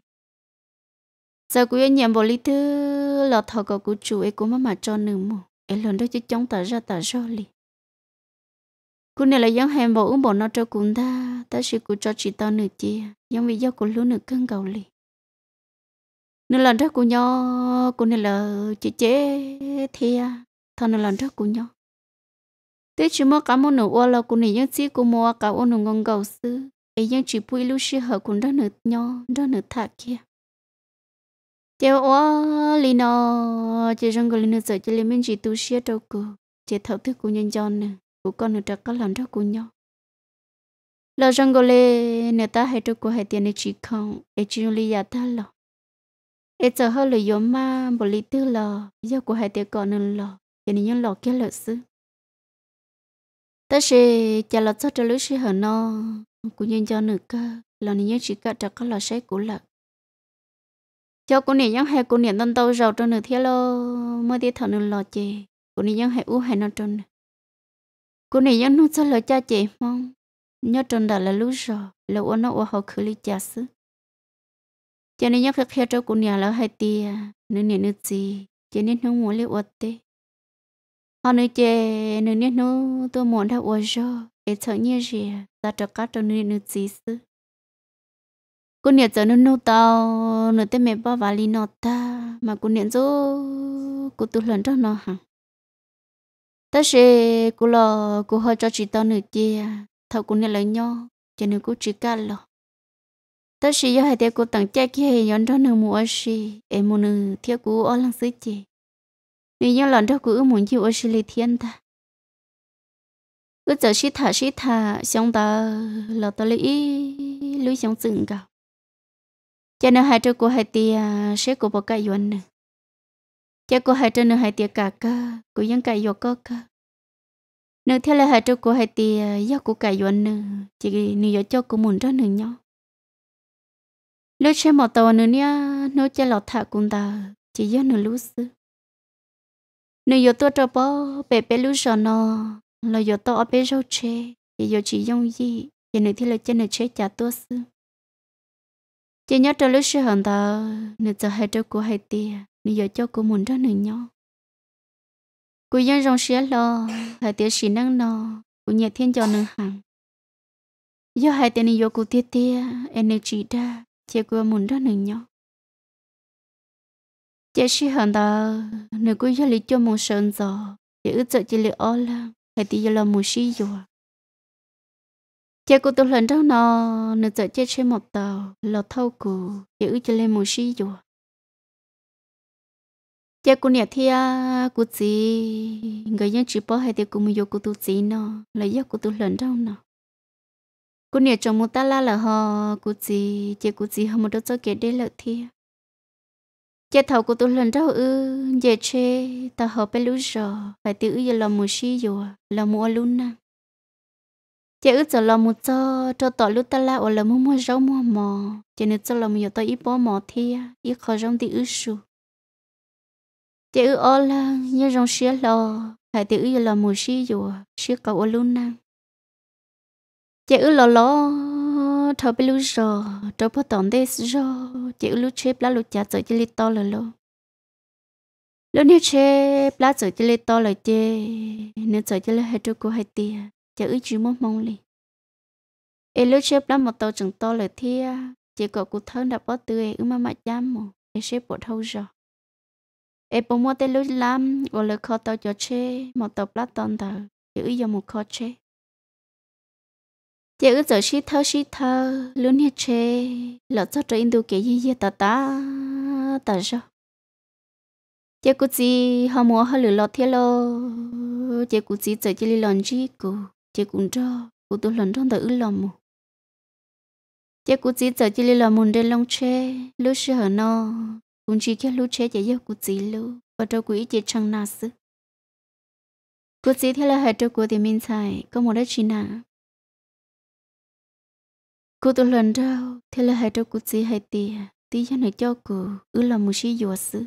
[SPEAKER 1] giờ cô yên nhận bộ lý thứ lọt thọ cậu của chủ cái của mà mà cho nửa mù cái lần đó chỉ chống tả ra tả rượu lì cô này là giống hèm bộ uống bộ nó cho cùng ta ta sẽ cụ cho chị ta nửa chia giống vì do cô lúa nửa cân cầu lì nửa lần trước cô nho cô này là chị chế thì thằng nửa lần trước cô nho thế chỉ mua cả một nửa ô là cô này giống chỉ cô mua cả ô nửa ngon cầu sư ấy giống chị bùi lúc xưa hở cũng đó nửa nho đó nửa thà kia chế ô li nó chế rong cô lì nửa sợ chế lì mình chị tu sửa đâu cô chế thấu thức cô nhân cho nè của con nữa trắc có lần đó của nhau lo rằng gọi lê nếu ta hay trục của hai tiền chỉ không ấy chỉ lý giả ta lọ, ấy chờ hơi lời yếm mà bộ lý tư lọ, do của hai tiền còn nên lọ, thì nên nhân lọ kia lợi sư ta sẽ trả lo cho trả lưỡi sẽ hở no của nhân cho nữ cơ là nên nhân chỉ cả trắc có lo sẽ của lợi cho cô nè nhóc hay cô nè tân tàu giàu cho nữ thiết lọ, mới đi thằng nữ lo chê cô nè nhóc hay u hay nó trôn nữa cô này nhớ nó cho lời cha chị mong nhớ trần đã là lúc rồi là ô nó ô hậu khử lý cha sứ cho nên nhớ khắc khe cho cô nhà là hai tia à, nữ nè nữ gì cho nên nó muốn lấy ô tê họ nữ chè nữ nè nó tôi muốn đã ô rồi để cho như gì ta cho cá cho nữ nữ gì sư cô nhà cho nó nấu tao nửa tê mẹ ba và lì nọ ta mà cô nhà dỗ cô tôi lần cho nó hả ta sẽ cú lò cú hơi cho chị tao nửa chia à. thâu cũng nên lấy nhau cho nên cú chỉ cả lò ta sẽ do hai tay cú tặng cha kia hay nhón cho nửa mùa xì em muốn nửa thiếu cú ở lăng xứ chị nếu nhau lần đó cú muốn chịu ở xì lấy thiên ta cứ giờ xí thả xí thả xong ta lò ta lấy lưới xong sừng cả cho nên hai đứa cú hai tia sẽ cú bỏ cái yuan nữa cha cô hai trên nửa hai tiệc cả cơ cô dân cài vô cơ cơ nửa theo là hai trâu cô hai tiệc do cô cài vô nửa chỉ nửa do cho cô muốn ra nửa nhau lúc chơi một tàu nửa nha nửa chơi lọt thả cùng ta chỉ do nửa lúc xưa nửa do tôi cho bó bé bé lúc sợ nó là do tôi ở bên sau chê chỉ do chỉ dùng gì chỉ nửa theo là chơi nửa chơi chả tôi xưa chỉ nhớ trâu lúc xưa hơn ta nửa giờ hai trâu cô hai tiệc bây cho cô muốn ra nửa nhỏ cô dân rong xía lo hai tiếng xí năng nó cô nhẹ thiên cho nửa hàng giờ hai tiếng này giờ cô tia tia energy ra chị cô muốn ra nửa nhỏ chị xí hận đó nửa cô giờ lý cho một sơn giò chị ước sợ chị lý ô hai tiếng giờ là một xí rồi chị cô tôi lần đó nó nửa giờ chị chơi một tàu lọt thâu cô chị ước chị lên một xí rồi giờ cô thi à, cô chỉ người dân chỉ bỏ hay thì cô mới vô cô tu chỉ nó lấy giờ cô tu lớn đâu nó cô nè chồng một ta la là họ cô chỉ giờ cô chỉ họ một đứa cháu kể đây là thi, giờ thầu cô tu lớn đâu ư giờ chê ta họ bé lú rồi phải tự giờ làm một xí rồi làm một luôn nè giờ ư giờ làm một cho cho tỏ lú ta la ở làm một mua rau mua mò giờ nữa cho làm một tỏ ít bỏ mò thì ít khó rong thì ư sụt chị ô là như rong xía lò phải tự như là mùi xí dù xí cầu ô luôn nè chị ư lò lò thở bê lưu rò trâu bó tỏn đê rò chị ư lưu chê lá lưu chả chở chị lì to lò lò lò nếu chê lá chở chị lì to lò chê nếu chở chị lì hai trâu cô hai tia chị ư chú mong mong lì ê lưu chê lá một tàu chẳng to lò thia chị cậu cụ thân đã bó tươi ư mà mà chăm mò ê chê bộ thâu rò e po mo te lu lam go le kho tàu cho che mo tàu plat ton ta ti u yo mo kho che ti u zo shi tho shi tho lu ni che lo cho cho indu ke yi ye ta ta ta jo ti ku chi ha mo ha lửa lo thi lo ti ku chi zo chi li lon ji ku ti ku cho ku tu lon trong ta u lo mo ti ku chi zo chi li lo mun de long che lu shi ha no cũng chỉ cho lúc chế dạy dạy của chị lưu và trâu quỷ chị chẳng nà sức cô chỉ theo là hệ trâu quỷ thì mình xài có một đất chi nà cô tôi lần đầu theo là hệ trâu của chị hệ tiền tí cho nó cho cô ư là một chi dùa sự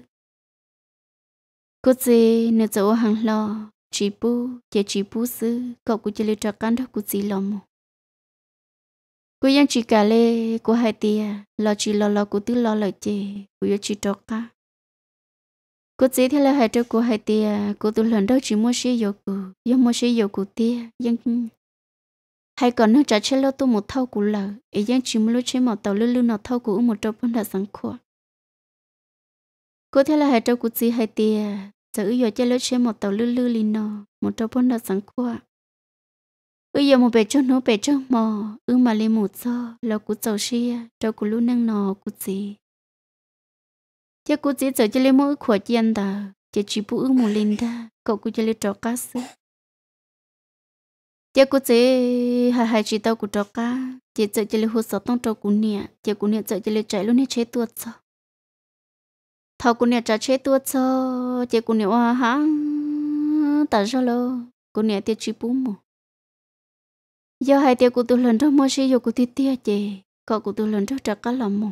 [SPEAKER 1] cô chị nếu chỗ hàng lo chỉ bu chỉ chỉ bu sư cậu của chị lấy trò căn đó của chị lòng cô yên chỉ cả lê cô hai tia lo chỉ lo lo cô tư lo lời chê cô yên chỉ cho cả cô chỉ thế là hai cho cô hai tia cô tư lần đầu chỉ mua xe dầu cô yên mua xe dầu cô tia yên hay còn nó trả chơi lo tôi một thau cú lờ ấy yên chỉ mua lối chơi mỏ tàu lư lư nó thau cú một trâu phân đã sáng khoa cô thế là hai cho cô chỉ hai tia giờ ưu chơi lối chơi mỏ tàu lư lư lì nó một trâu phân đã sáng khoa bây giờ một bé cho nó bé cho mò ư mà lên một giờ là cú cháu xia cháu cú luôn năng nò cú gì chứ cú gì giờ cho lên mỗi khỏa chiên ta chỉ chỉ bú ư một lên ta cậu cú cho lên trò cá sấu chứ cú gì hai hai chỉ tao cú trò cá chỉ giờ cho lên hồ sơ tông cho cú nia, chỉ cú nia giờ cho lên chạy luôn hết chế tuột sao thao cú nia chạy chế tuột sao chỉ cú nia hoa hả ta sao lo cú nia tiếc chỉ bú một giờ hai tiêu cụ tôi lần trước mua sử dụng cụ thiết tia chị cọ cụ tôi lần trước trả cá lòng mù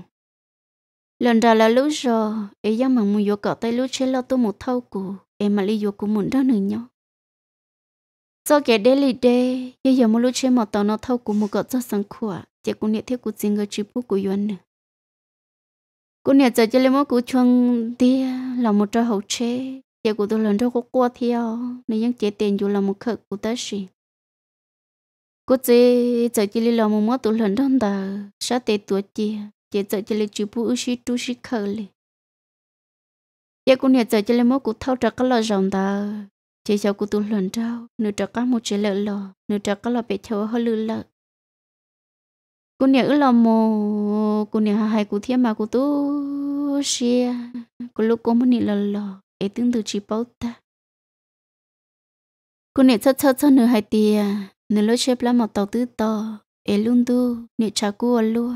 [SPEAKER 1] lần ra là lúc giờ ấy giờ mà mua vô cọ tay lúc chơi lo tôi một thâu cụ em mà đi vô cụ muốn đó nữa nhau sau kẻ đê lì đê giờ giờ một lúc chơi một tàu nó thâu cụ một cọ cho sáng khỏa chị cũng nhẹ thiết cụ xin người chụp bút của yuan nữa cụ nhẹ giờ chơi lấy một cụ chuông đi là một trò hậu chế chị cụ tôi lần trước có qua theo nên những chế tiền dù là một khẩu cụ tới gì cô chế giờ chỉ là một món tủ lần đó ta sát tệ tuổi chị chị giờ chỉ là chịu bù ushi tu shi khờ li giờ cô nhà giờ chỉ là món cụ thâu trà cái lò rồng ta chị cháu cụ tủ lần trao nửa trà cá một chế lợ lò nửa trà cá lò bé cháu hơi lư lợ cô nhà ư lò mồ cô nhà hai cụ thiên mà cụ tu shi cô lúc cô muốn nị lò lò ấy tương tự chỉ bao ta cô nhà chơi chơi chơi nửa hai tiền nếu lối chếp là một tàu tư tò, ế lung tu, nị trà cua ở lua.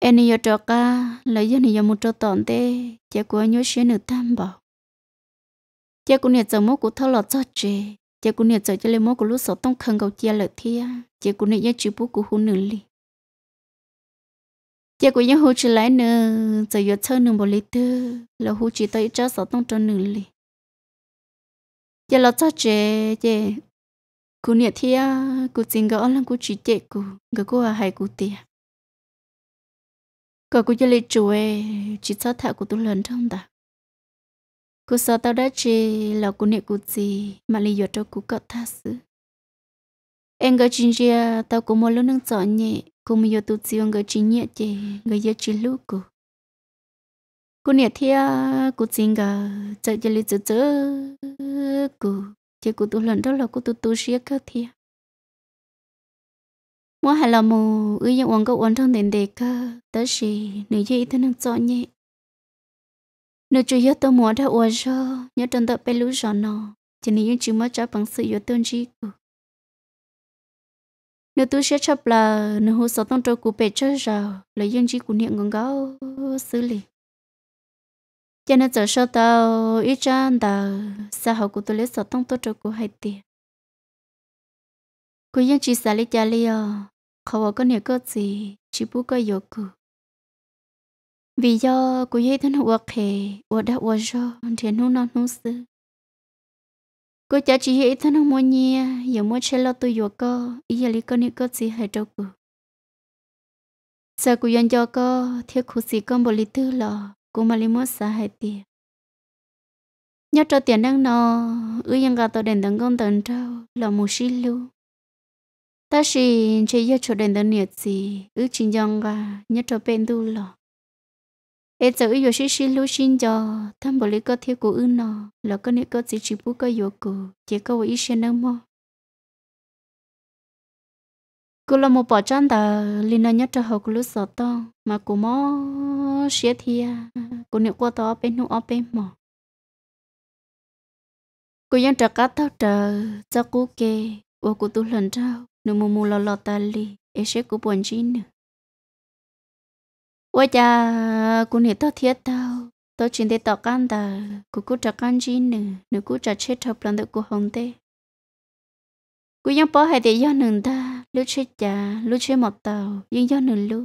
[SPEAKER 1] Em nị trò ca, lấy dân nị một trò tỏn tê, chả của nhớ xe nữ tam bảo. Chả của nị dòng mốt cú thơ lọt cho chê, chả của nị dòng cho lên cú của lúc sổ tông khăn gầu chia lợi thia, chả của nị dân chữ bố của hôn nữ lì. Chả của dân hô chữ lái nữ, giờ dọa thơ nữ bò lý tư, là hô chữ tới cho sổ tông cho nữ lì. Chả lọt cho chê, chê, cú nhiệt thì à, cú xin gỡ lăng cú chỉ chạy cú gỡ cú à, hay cú tiệt cờ cú chơi lịch chuối chỉ sợ thà cú tu lớn trong ta cú sợ tao đã chỉ là cú niệm cú gì mà lý do cho cú cậu tha sự em gỡ chính ra tao cú mua lúc nâng sợ nhẹ cú mua tu chỉ ông gỡ chính nhẹ chị gỡ giờ chỉ lúc cú cú nhiệt thì à, cú xin gỡ chơi chơi lịch chơi cú chỉ cụ tụ lần đó là cụ tụ tụ xía cơ thì mua hay lòng mù ư yên uống cơ uống trong đền đề cơ tớ xì nữ dư ý thân năng cho nhẹ nữ chủ yếu tớ mua đã uống cho nhớ trần tớ bê lũ rõ nó chỉ nữ yên chỉ mới cho bằng sự yếu tôn trí cụ nữ tu xía chấp là nữ hồ sọ tông trâu cụ bê chơi rồi lấy yên chỉ cụ niệm ngon gáo xử lý cho nên giờ sau tàu ít chân tàu sau họ cũng tôi lấy sợ tông tôi cho cô hai tiền cô yên chỉ xả lấy cha li à họ có nhiều cơ gì chỉ bu có yêu cô vì do cô yên thân hoa khề hoa đã hoa cho thì nu non nu sư cô cha chỉ yên thân hoa mua nhẹ, giờ mua chơi lo tôi yêu cô ý giờ li có nhiều cơ gì hay đâu cô sao cô yên cho cô thiếu khu gì con bồ lý tư lo cô mà limo sa hai tia nhớ cho tiền đang nọ ư yên gà tôi đền tận công tận trâu là một xí lu ta chỉ chỉ nhớ cho đền tận nhiệt gì ư chính yang gà nhớ cho bên du lọ ấy giờ ư yo xí xí lu xin cho tham bồ lý có thiếu của ư nọ là có nị có chỉ chỉ bu có yo cụ chỉ có ý xin năng mò cô là một bỏ chăn ta linh nhất cho học cô lúc sợ to mà cô mò xé thì cô nếu qua to bên nu bên mỏ cô yên trả cá tao trả cho cô kê và cô tu lần trao nếu mù mù lò lò ta li ấy sẽ cô buồn chi nữa ôi cha cô nếu tao thiệt tao tao chuyện thế tao can ta cô cô trả can chi nữa nếu cô trả chết thập lần được cô hồng thế cô yên bỏ hai thế yên nương ta lu chi cha lu chi một tàu nhưng do nửa lu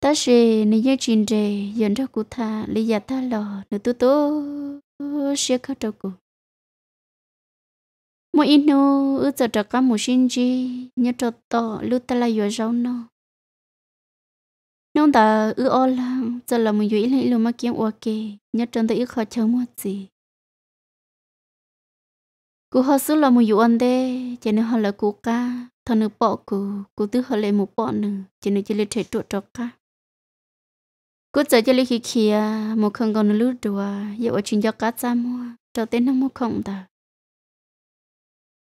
[SPEAKER 1] ta sẽ nửa yên chín đề dẫn ra cụ tha lý giả ta lò nửa tu tu sẽ khóc trâu cụ mỗi ít nô ư giờ trâu cá một sinh chi nhớ trâu to lu ta là vừa rau nó nông ta ư o lang giờ là một duy lấy lu mà kiếm ok nhớ trâu ta ư khó chờ một gì cú họ xứ là một vụ ăn đê cho nên họ là cú ca thằng nữ bỏ cú cú tư họ lại một bỏ nữa cho nên chỉ lấy thể trụ cho ca cú giờ chỉ lấy khí kia một không à, còn lướt đùa giờ à, ở chuyện cho cá ra mua cho tên nó một không ta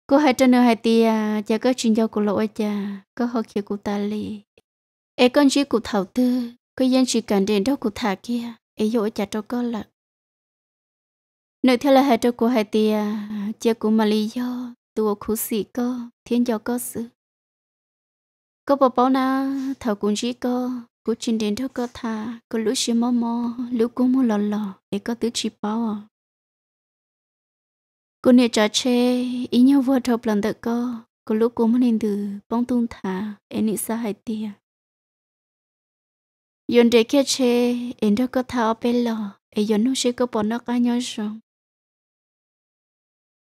[SPEAKER 1] cô hai chân hai tia à, cha có chuyện cho cô lỗi cha có họ kia cô ta lì e con chỉ cô thầu tư cô dân chỉ cần đến đâu cô thả kia e dỗ cha cho con lợn Nói theo là hệ trâu của hai tia chia của mà lý do, tua khu sĩ cơ, thiên do có sự. có bà bảo na, thảo cũng chỉ cơ, cú trình đến thơ cơ thà, có lũ xí mò mò, lũ cũng mò lò lò, để có tứ chỉ bảo à. Cô nè trò chê, ý nhau vừa thọc lần tự cơ, có lũ cũng mò nên từ, bóng tung thả em nị xa hai tia Yon đề kia che em thơ cơ thà ở bên lò, em yon nụ xí có bỏ nó cá nhau rộng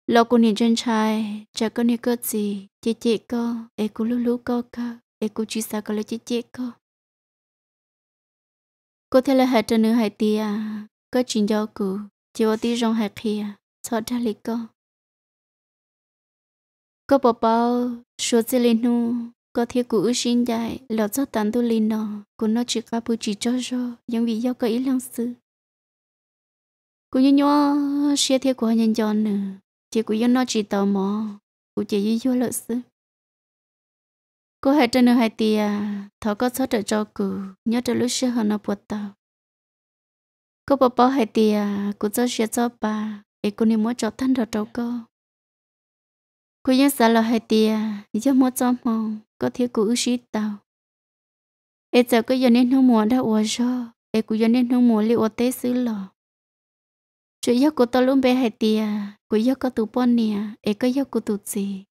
[SPEAKER 1] lo cô nhìn chân trai cha có nên cơ gì chị chị cơ em cũng lú lú cơ cơ em cũng chỉ sao có lấy chị chị cơ cô thấy là hai chân nữ hai tia có chuyện do cụ chỉ có tí rong hai kia sợ ra lì cơ cô bảo bảo số gì lên nu có thể cụ ưu sinh dạy lo cho tàn tu lên nọ cô nó chỉ có bù chỉ cho rồi nhưng vì do có ý lăng sự cô nhớ nhớ xe thiết của nhân dân nữa chị cũng yên nó chỉ tò mò cũng chỉ yên vô lợi sư cô hãy trên đường hai tia à, thọ có số trợ cho cụ nhớ trợ lúc xưa hơn nó buồn tao cô bảo bảo hai tia à, cụ cho xe cho bà để cô nên muốn cho thân đồ trâu cô cô nhớ sợ là hai tia giờ à, muốn cho mong có thiếu cụ ưu sĩ tao ấy giờ có giờ nên không muốn đã uống rồi ấy cũng giờ nên không muốn liệu tế xứ lò chú yêu cô tôi luôn bé hay tiề cô yêu cô tụ bọn nè ấy có yêu cô tụ gì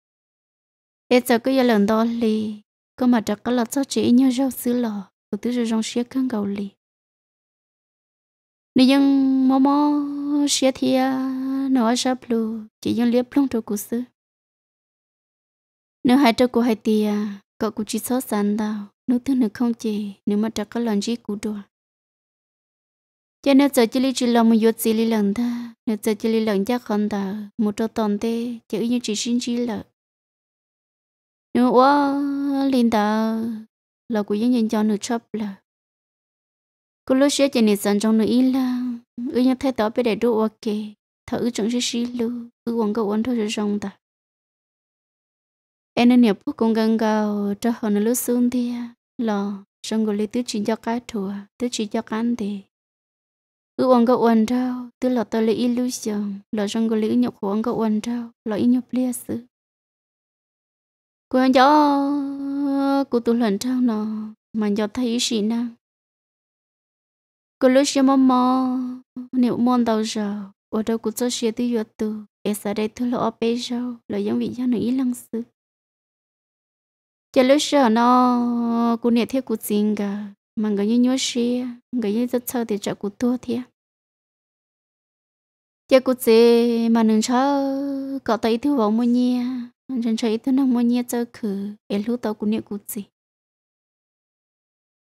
[SPEAKER 1] ấy giờ có yêu lần đó li cô mà chắc có là cho chị nhớ rau xứ lò của tứ rồi rong xía căng gầu li nếu nhưng mò mò xía thì nó sắp lu chị nhưng liếc lông cho cụ xứ nếu hai cho cụ hay tiề cậu cụ chỉ sợ sàn đâu nếu thương nữa không chị nếu mà chắc có lần gì cụ đùa cho nên giờ chỉ lý chỉ lòng một chút gì lý lần ta nếu giờ chỉ lý lần chắc không ta một chút tòn tê chỉ như chỉ xin chỉ là nếu quá linh ta là của nhân nhân cho nửa chấp là có lúc sẽ chỉ nên sẵn trong nửa ý là ư nhớ thấy đó bên để đủ ok thở ư chẳng sẽ xí lu ư quăng cậu ăn thôi sẽ rong ta em nên nhập phút cũng gần gào cho họ nửa lúc xuống thì lo xong rồi lấy tứ chỉ cho cá thua tứ chỉ cho cá thì cứ uống gạo uống trao tức là tôi lấy illusion là trong cái lữ nhập của uống gạo uống rau là ít nhập lia sự của cho của tôi lần trao nó mà cho thấy gì nè cái lữ xem mò mò nếu mòn đầu giờ ở đâu cũng cho xe tới giờ từ em sẽ đây thứ là ở bây là giống vị gia nữ ít lăng sư cho lữ sợ nó cũng nhẹ thiết của chính cả mà người như nhớ xe người như rất sợ thì chợ của tôi thiệt tiếc cú chế mà nên chớ có tới thứ vọng mua nhia chân chơi thứ nông mua nhia chơi khử em lúc tao cũng niệm cú chế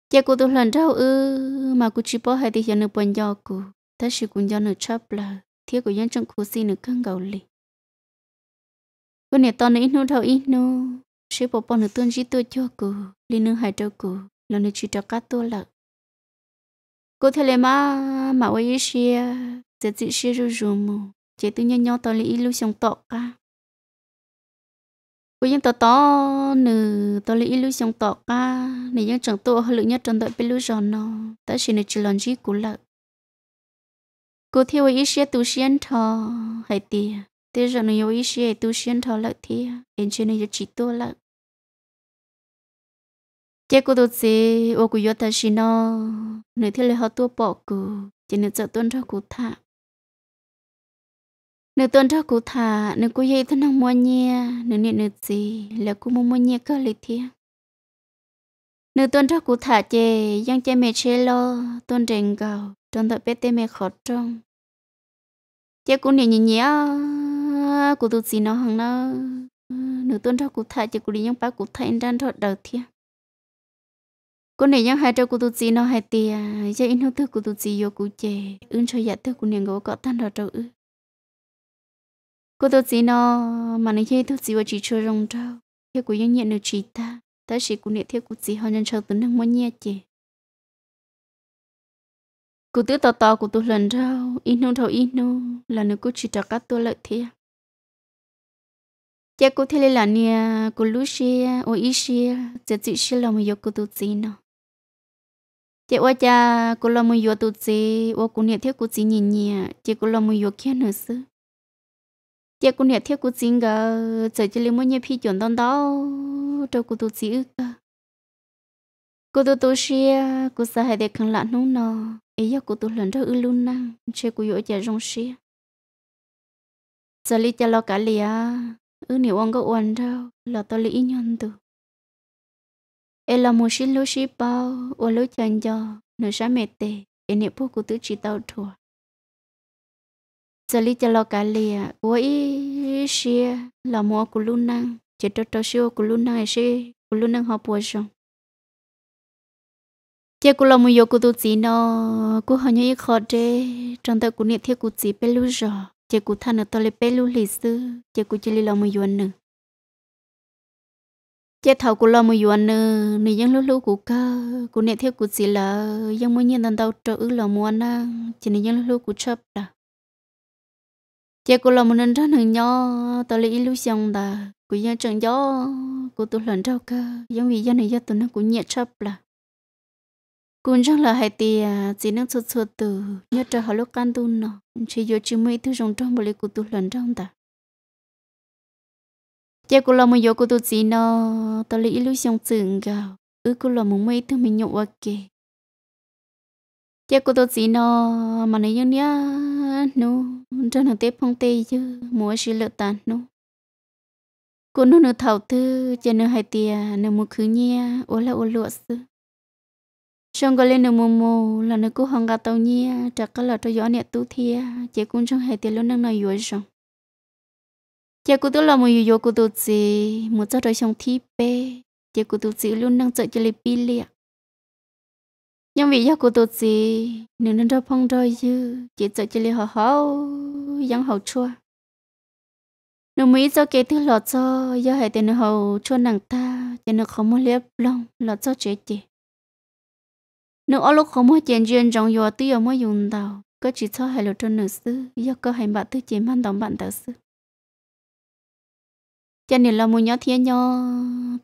[SPEAKER 1] tiếc cú tôi lần trao ư mà cú chỉ bảo hai thì hiện được bận do cú ta chỉ cũng do nửa chấp là thiết của dân trong cú xin nửa căng gầu lì bữa nay tao nửa ít nô thâu ít nô sẽ bỏ bỏ nửa tuần chỉ tôi cho cú lên nửa hai trâu cú lần nửa chỉ cho cá tôi là cô thế là má mà quay ý xia giờ chị sẽ rồi rồi mù chị tự nhiên nhau tao lấy lưu xong tọt cả cô dân tao to nừ tao lấy lưu xong tọt cả à. này dân chẳng tụ hơi lượng nhất trong đợi bên lưu giòn nó ta sẽ này chỉ lòn gì cũng lợ cô theo ý sẽ tu xuyên thọ hay tì thế rồi này yêu ý sẽ tu xuyên thọ lợ thì em trên này chỉ tu lợ chế cô tôi sẽ ô cô yêu ta xin nó nơi thế là họ tu bỏ cô chỉ nên sợ tuân theo cô thả nữ tuần cho cụ thả nữ cụ dây thân không mua nhia nữ niệm nữ gì là cụ mua mua nhia cơ lý thiên nữ tuần cho cụ thả chè giang chè mẹ chê lo tuần trình cầu tuần tội bê tê mẹ khó trông. chè cụ niệm nhìn nhia cụ tụt gì nó hằng nó nữ tuần cho cụ thả chè cụ đi nhung bác cụ thả thay đan thọ đầu thiên cô này nhắc hai cho cụ tụt gì nó hai tia giờ in hữu thức cụ tụt gì vô cụ chè ưng cho dạ thức cụ niệm gỗ có tan đầu trâu ư cô tôi chỉ nó mà nó chơi tôi chỉ vào chỉ cho rong trâu theo của nhân nhận được chỉ ta ta chỉ của nệ theo của chỉ họ nhân chơi tính năng muốn nhẹ chị cô tôi tò tò của tôi lần trâu ít nô thầu ít nô là nó cô chỉ cho các tôi lợi thế cha cô thấy là nè cô lú xe ô ý xe chỉ chỉ xe là một cô tôi chỉ nó chị ô cha cô là một cô tôi chỉ ô cô nệ theo cô chỉ nhẹ nhẹ chị cô là một kia nữa xưa giờ cũng nhà thiết cũng xin gờ giờ chỉ lấy mỗi nhà phi chuẩn đón đó cho cô tôi chỉ cô tôi tôi xia cô sợ hai đẹp khăn lạ nung nọ ấy giờ cô tôi lần rất ư luôn nè, chơi cô dỗ giờ rong xia giờ lấy cho lo cả lìa ư nếu ông có uẩn đâu là tôi lấy nhận từ ấy là một xin lối xí bao uẩn lối chân cho nửa sáng mệt tê ấy nếu bố cô tôi chỉ tao thua giờ lý cho lo cả lìa của ý xia là mua của luôn năng chỉ cho cho siêu của luôn năng xí của luôn năng họ bùa xong chỉ của lo mua yêu của tôi chỉ nó của họ nhớ khó chế trong tay của niệm thiết của chỉ bé lu rồi chỉ của thằng nó to lên bé lu lì sư chỉ của chỉ lo mua yêu nữa chế thầu của lo mua yêu nữa nị dân lú lú của cơ của niệm thiết của chỉ là nhưng mỗi nhiên tần tàu cho ứ lo mua năng chỉ nị dân lú lú của chớp đó chị cô làm một lần rất nặng nhau tao lấy illusion đã cô dân chẳng gió cô tụi lần đâu cơ giống vì dân này dân tôi nó cũng nhẹ chấp là cũng chẳng là hay thì à, chỉ năng sụt sụt từ nhớ trở họ lúc căn tu nó chỉ vô chỉ mấy thứ trong trong bộ lý của tụi lần trong ta chị cô làm một vô của tụi gì nó tao lấy illusion chừng gạo ư cô làm một mấy thứ mình nhậu ok chị cô tụi gì nó mà này nhớ nhá ta nu cho nó tiếp phong tì chứ mua xí lợt tàn nu cô nó nó thảo tư cho nó hai tia nó mua khứ nhia ô là ô lụa sư xong gọi lên nó mua mù là nó cứ hòng gà tàu nhia trả cái lọ cho gió nhẹ tu thia chỉ cũng trong hai tia luôn đang nói dối rồi chỉ cũng tôi là một yếu cô tôi gì một cho đời trong thi bê chỉ cũng tôi chỉ luôn đang sợ cho lấy pi liệt nhưng vì do cô tôi gì nếu nên cho phong đôi dư chỉ sợ chỉ li họ hậu vẫn hậu chua nếu mỹ cho cái thứ lọt cho do hệ tiền hậu chua nàng ta chỉ nên không muốn liếp lòng lọt cho chết chị nếu ở lúc không muốn chuyện chuyện trong giờ tuy ở muốn dùng đầu có chỉ cho hệ lộ cho nữ sư do có hành bạn thứ chỉ mang đồng bạn tạo sư cho nên là muốn nhớ thiên nhau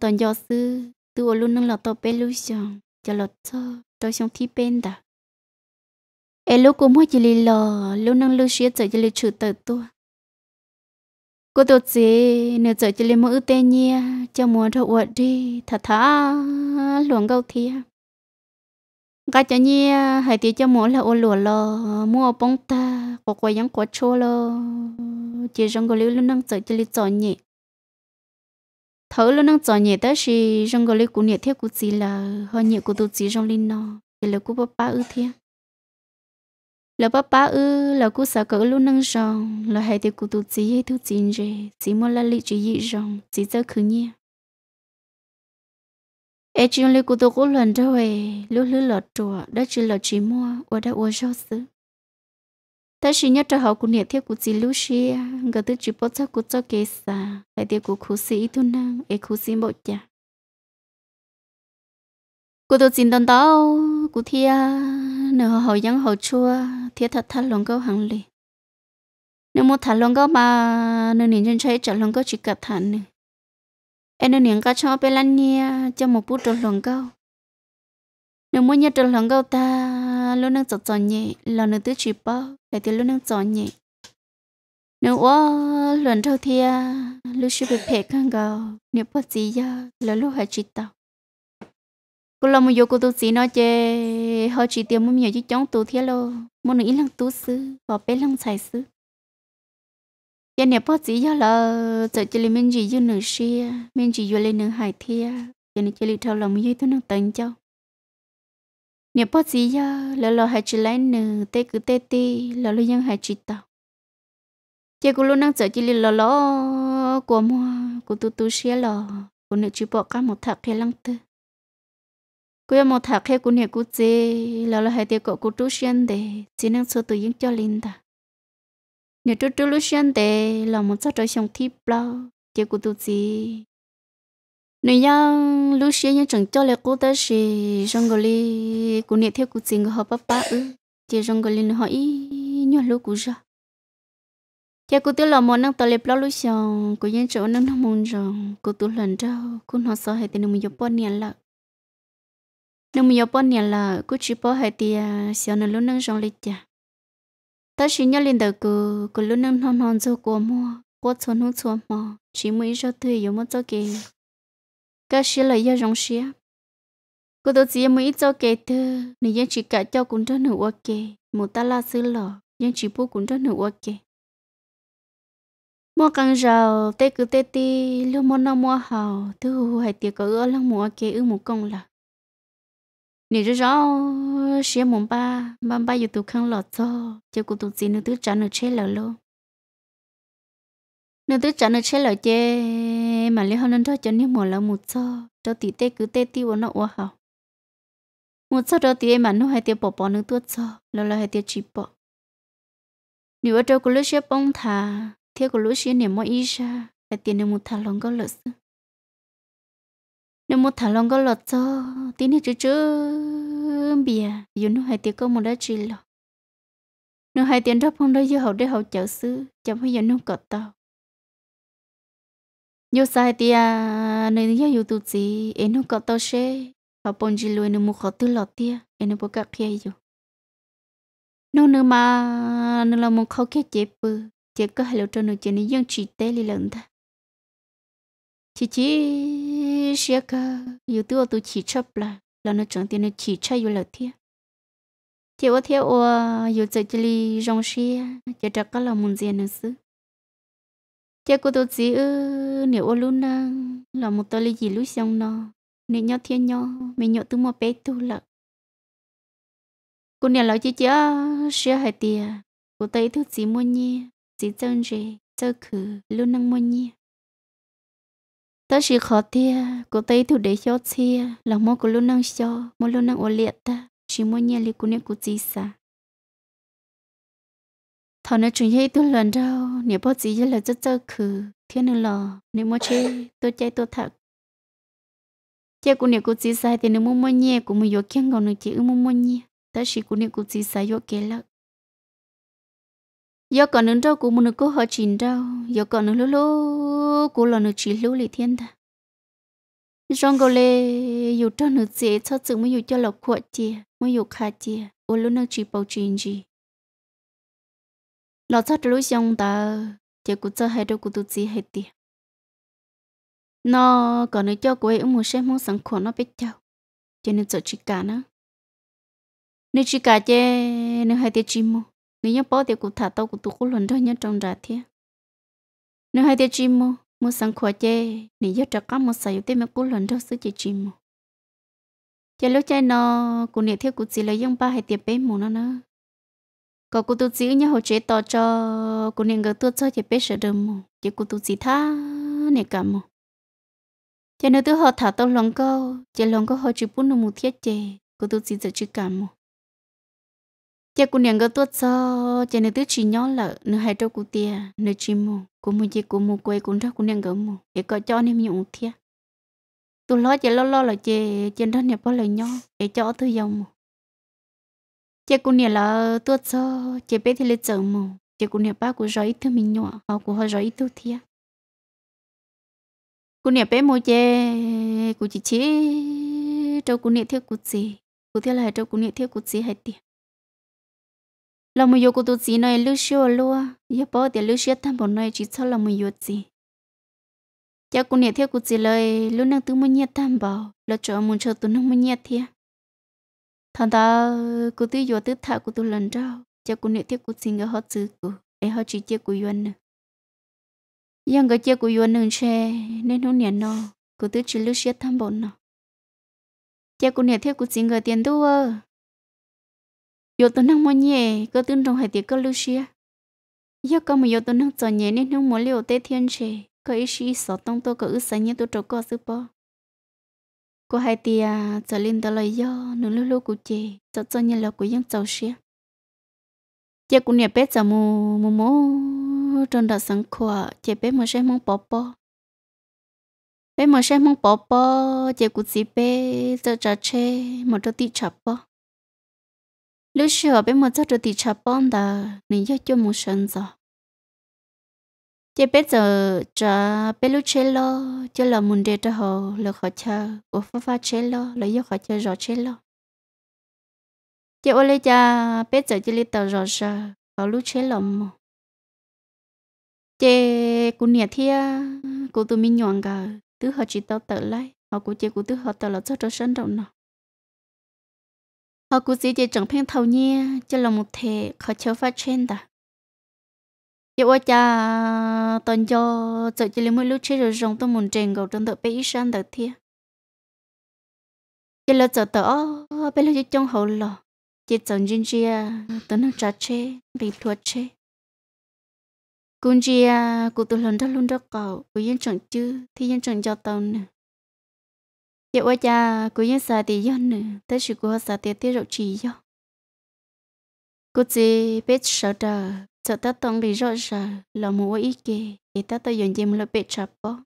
[SPEAKER 1] toàn do sư tôi luôn nâng lọt tàu bé lưu chồng cho lọt cho tôi xong thi bên đó em lúc cũng mới chỉ lì lò lúc năng lúc xía giờ chỉ lì chữ tờ tôi cô tôi chỉ nửa giờ chỉ lì mỗi tên nhia cho mua đồ vật đi thà thà luồng câu thi cả cho nhia hãy thì cho mua là ô lụa lò mua bông ta có quay giống quả chua lò chỉ rằng có cái lúc năng giờ chỉ lì chọn nhỉ thấu lúc năng cho nhẹ tới thì trong cái lúc cũng nhẹ thiết cũng chỉ là hơi nhẹ cũng tu chỉ trong linh nó thì là cũng bắp ba ư thiết là bắp ba ư là cũng sợ cỡ lúc năng rong là hay thì cũng tu chỉ hay tu chỉ gì chỉ muốn là lý chỉ gì rong chỉ cho khứ nhẹ ai trong lúc cũng tu cũng lần đâu về lúc lúc lọt chùa đó chỉ là chỉ mua ở đó ở sao xứ ta chỉ nhớ cho họ cũng nhiệt thiết cũng chỉ lưu xí ngờ tới chỉ bớt cho cũng cho kế xa lại tiếc cũng khú sĩ thu năng ấy khu sĩ bộ chả cô tôi xin đón tao cô thia nửa họ dân họ chua thiết thật thật lòng câu hàng lì nếu muốn thật lòng câu mà nửa niệm chân trái chả lòng câu chỉ cả thản nè em nửa niệm cá cho bé lan nha cho một bút tròn lòng câu nếu muốn nhớ tròn lòng câu ta lúc nâng chọn chọn nhẹ là nâng tứ chỉ bơ phải thì lúc nâng chọn nhẹ nếu ô lần đầu tiên lúc chưa bị phê khăn gạo nếu bắt gì ya là lúc hãy chỉ tao cô làm một vô cô tu sĩ nói chê họ chỉ tiêu muốn nhiều chứ chống tu thế lo muốn nữa lăng tu sư bỏ bê lăng xài sư giờ nếu bắt gì ya là giờ chỉ lấy mình chỉ yêu nửa xia mình chỉ yêu lấy nửa hải thia giờ này chỉ lấy thâu làm một yêu tu nâng tận châu nếu bác sĩ ya lỡ lỡ hai chị lấy nữ tê cứ tê tê lỡ lỡ ยัง hai chị tao chị cũng luôn đang sợ chị lỡ lỡ của mua của tu tu xe lỡ của nữ chị bỏ cả một thạc kia lăng tư của một thạc kia của nữ của chị lỡ lỡ hai tê cậu của tu xuyên để chỉ năng sợ tự nhiên cho linh ta nếu tu tu lu xuyên để lỡ một sao trời sống thiếp lỡ chị của tu chị nếu như lúc xưa như chẳng cho là cô ta sẽ trong cái li cô niệm theo cô tình họ bắp bắp ư thì trong cái li họ ý nhớ lúc cô ra chỉ cô tiêu là món năng tao lẹp lo lúc xong cô nhân chỗ năng nó mong chờ cô tu lần trâu cô nó sợ hay tiền mình giúp bọn nhà là nếu mình giúp bọn nhà là cô chỉ bỏ hay tiền sợ nó lúc năng trong lịch chả ta chỉ nhớ lên đầu cô cô lúc năng non non cho cô mua cô chốn hút chốn mà chỉ mới cho thuê giống mất cho kia cho xí lợi do rong xí cô tôi chỉ mới ít cho kể thơ nên dân chỉ cả cho cũng cho nửa ok một ta la xứ lò dân chỉ bố cũng cho nửa ok mua càng giàu, tê cứ tê tê lúc mua nào mua hào thứ hai tiệc có ưa lăng mua kê ư một công là nỉ rõ rõ xí mồm ba ba ba dù tụ khăn lọt cho cho cô tôi chỉ nửa thứ trả nửa chế lờ luôn nên tôi chọn được chế lời chế mà lấy hơn nên thôi cho nên một là một cho cho tí tê cứ tê tiêu nó uo hào một cho đó tí mà nó hay tiêu bỏ bỏ nó tuốt cho là là hay tiêu chỉ bỏ nếu ở đâu có lúc sẽ bông thà thế có lúc sẽ niệm mọi ý ra hay tiền niệm một thà lòng có lợi sự nên một thà lòng có lợi cho tí nữa chú chú bìa dù nó hay tiêu có một đá chỉ lọ nó hay tiền đó phong đó dư hậu để hậu chở sư chẳng phải giờ nó cọt tao yo sai tia nên nhớ youtube si eno ko to she pa ponji lu nên muốn kho tu lo tia eno bo ka phia yo no ne ma ne lo mo kho ke che pu có ko hello cho no che ni yang chỉ te li lan ta chỉ chi she ka youtube tu chỉ chấp là lo nó chong tia ne chỉ cha yo lo tia chị có theo ô yêu chỉ chơi rong xe, chị chắc có là muốn gì nữa chứ chắc cô tôi chỉ ư nếu ô luôn năng là một tôi lấy gì lúc xong nó nên nhau thiên nhau mình nhau từ một bé tu lợ cô này lão chứ chứ sẽ hay tiền cô tới thứ gì mua nhi chỉ chân gì chơi khử luôn năng mua nhi ta chỉ khó tiền cô tới thứ để cho chi là mua cô luôn năng cho mua luôn năng ô liệt ta chỉ mua nhi là cô này cô chỉ sao thằng nó chuyển hay tôi lần đâu nếu bố chỉ là rất rất khử thiên nữa lò nếu mà chơi tôi chơi tôi thật chơi của nếu cũng chỉ sai thì nếu muốn mua nhẹ cũng mình vô kiêng còn nữa chỉ muốn mua nhẹ ta chỉ của nếu cũng chỉ sai vô kia lắm giờ còn nữa đâu muốn mình có họ chuyện đâu giờ còn nữa lú lú cũng là nữa chỉ lú lì thiên ta rong cái lê dù cho nữa dễ cho chừng mới dù cho lọc quạ chìa mới dù khá chìa ô lú nữa chỉ bảo chuyện gì 老早这路上的，结果这还这孤独自还的。nó còn nữa cho cô ấy một sẽ muốn sẵn khổ nó biết chào cho nên sợ chỉ cả nó nếu chỉ cả chứ nếu hai tiết chỉ mua nếu nhớ bỏ thì cô thả tao của tôi cũng lần hai tiết chỉ mua mua sẵn khổ chứ nếu nhớ trả cá một sài tiết mà cũng lần đó sứ chỉ chỉ mua cho lúc chơi nó cô niệm theo cô chỉ lấy dòng ba hai tiết bé mua nó nữa có cô tu sĩ nhá hồ chế to cho cô nên người tu cho chỉ biết sợ đầm mù chỉ cô tu sĩ tha nè cả mù cho nên tôi họ thả tao lòng câu chỉ lòng câu họ chỉ bún nó mù thiết chế, cô tu sĩ giờ chịu cả mù chỉ cô nên người tu cho cho nên tôi chỉ nhớ là nửa hai trâu cô tia nửa chim mù cô mù chỉ cô mù quay cô ra cô nên người mù để có cho nên nhiều thiết tôi lo chỉ lo lo là chè trên đó nè bao lời nhớ để cho tôi dòng mù chị cũng nhớ là tôi cho chị biết thì lấy chở mà chị cũng nhớ ba cũng rồi ít thứ mình nhỏ họ cũng họ rồi ít thứ thia cũng nhớ bé mù chị cũng chỉ chỉ trâu cũng nhớ theo cũng gì cũng theo là trâu cũng nhớ theo cũng gì hay tiền là mình vô cô tụt gì nói lưu xíu luôn giờ bỏ tiền lưu xíu tham bọn nói chỉ cho là mình vô gì chắc cũng nhớ theo cũng gì lời lúc năng tụi mình nhớ tham bảo là cho mình cho tụi nó mình nhớ thiệt thằng ta cụ tư vô tư thả cụ tư lần trao cho cụ nịu tiếp cụ xin cái họ chữ cụ ấy họ chỉ chia cụ yuan nè yang cái chia cụ yuan nương xe nên nó nhẹ nó cụ tư chỉ lưu xiết tham bổn nó cho cụ nịu tiếp cụ xin cái tiền đâu ơ vô tư năng mua nhẹ cơ tư trong hải tiệc cơ lưu xiết giờ có một vô tư năng cho nhẹ nên nó muốn liều tê thiên xe có ý sĩ sợ tông tôi có ít sáng nhé tôi trâu có sự bỏ cô hai tia à trở lên đó là do nửa lúc lúc của chị cho cho nhà là của dân giàu xia chị cũng nhà bé giờ mù mù mù trong đó sáng khoa chị bé mà sẽ mong bỏ bỏ bé mà sẽ mong bỏ bỏ chị cũng chỉ bé cho trả chê mà cho tí chập bỏ lúc xưa bé mà cho cho tí chập bỏ đó nên do cho một sân rồi chế bây giờ cho bé lúc chế lo cho là mình để cho họ là họ chờ của phá phá chế lo là do họ chơi rõ chế lo chế ô lê cha bây giờ chỉ lấy tờ rõ sợ họ lúc chế lo mà chế cũng nhẹ thia của tụi mình nhọn cả tứ họ chỉ tao tự lại họ cũng chế của tứ họ tự là cho cho sân động nào họ cũng chỉ chế chẳng phèn thầu nhia cho là một thể họ chơi phát trên đó yêu quá cha tuần cho tự chỉ lấy mỗi lúc chơi rồi rong tôi muốn chèn cầu trong tờ bé sang san thi chỉ là giờ tờ bây giờ chỉ trong hậu lọ chỉ chọn riêng chia tớ nó trả chê bị thua chê cũng chia cụ tôi lần đó luôn đó cậu cụ yên chọn chứ thì yên chọn cho tao nè yêu cha cụ yên xài thì yên nữa thế sự của họ xài thì tiết rồi chỉ do cụ chỉ biết sợ đời cho ta tông đi rõ rờ là mua ý kì thì ta tôi dùng dìm là bệ chạp bỏ.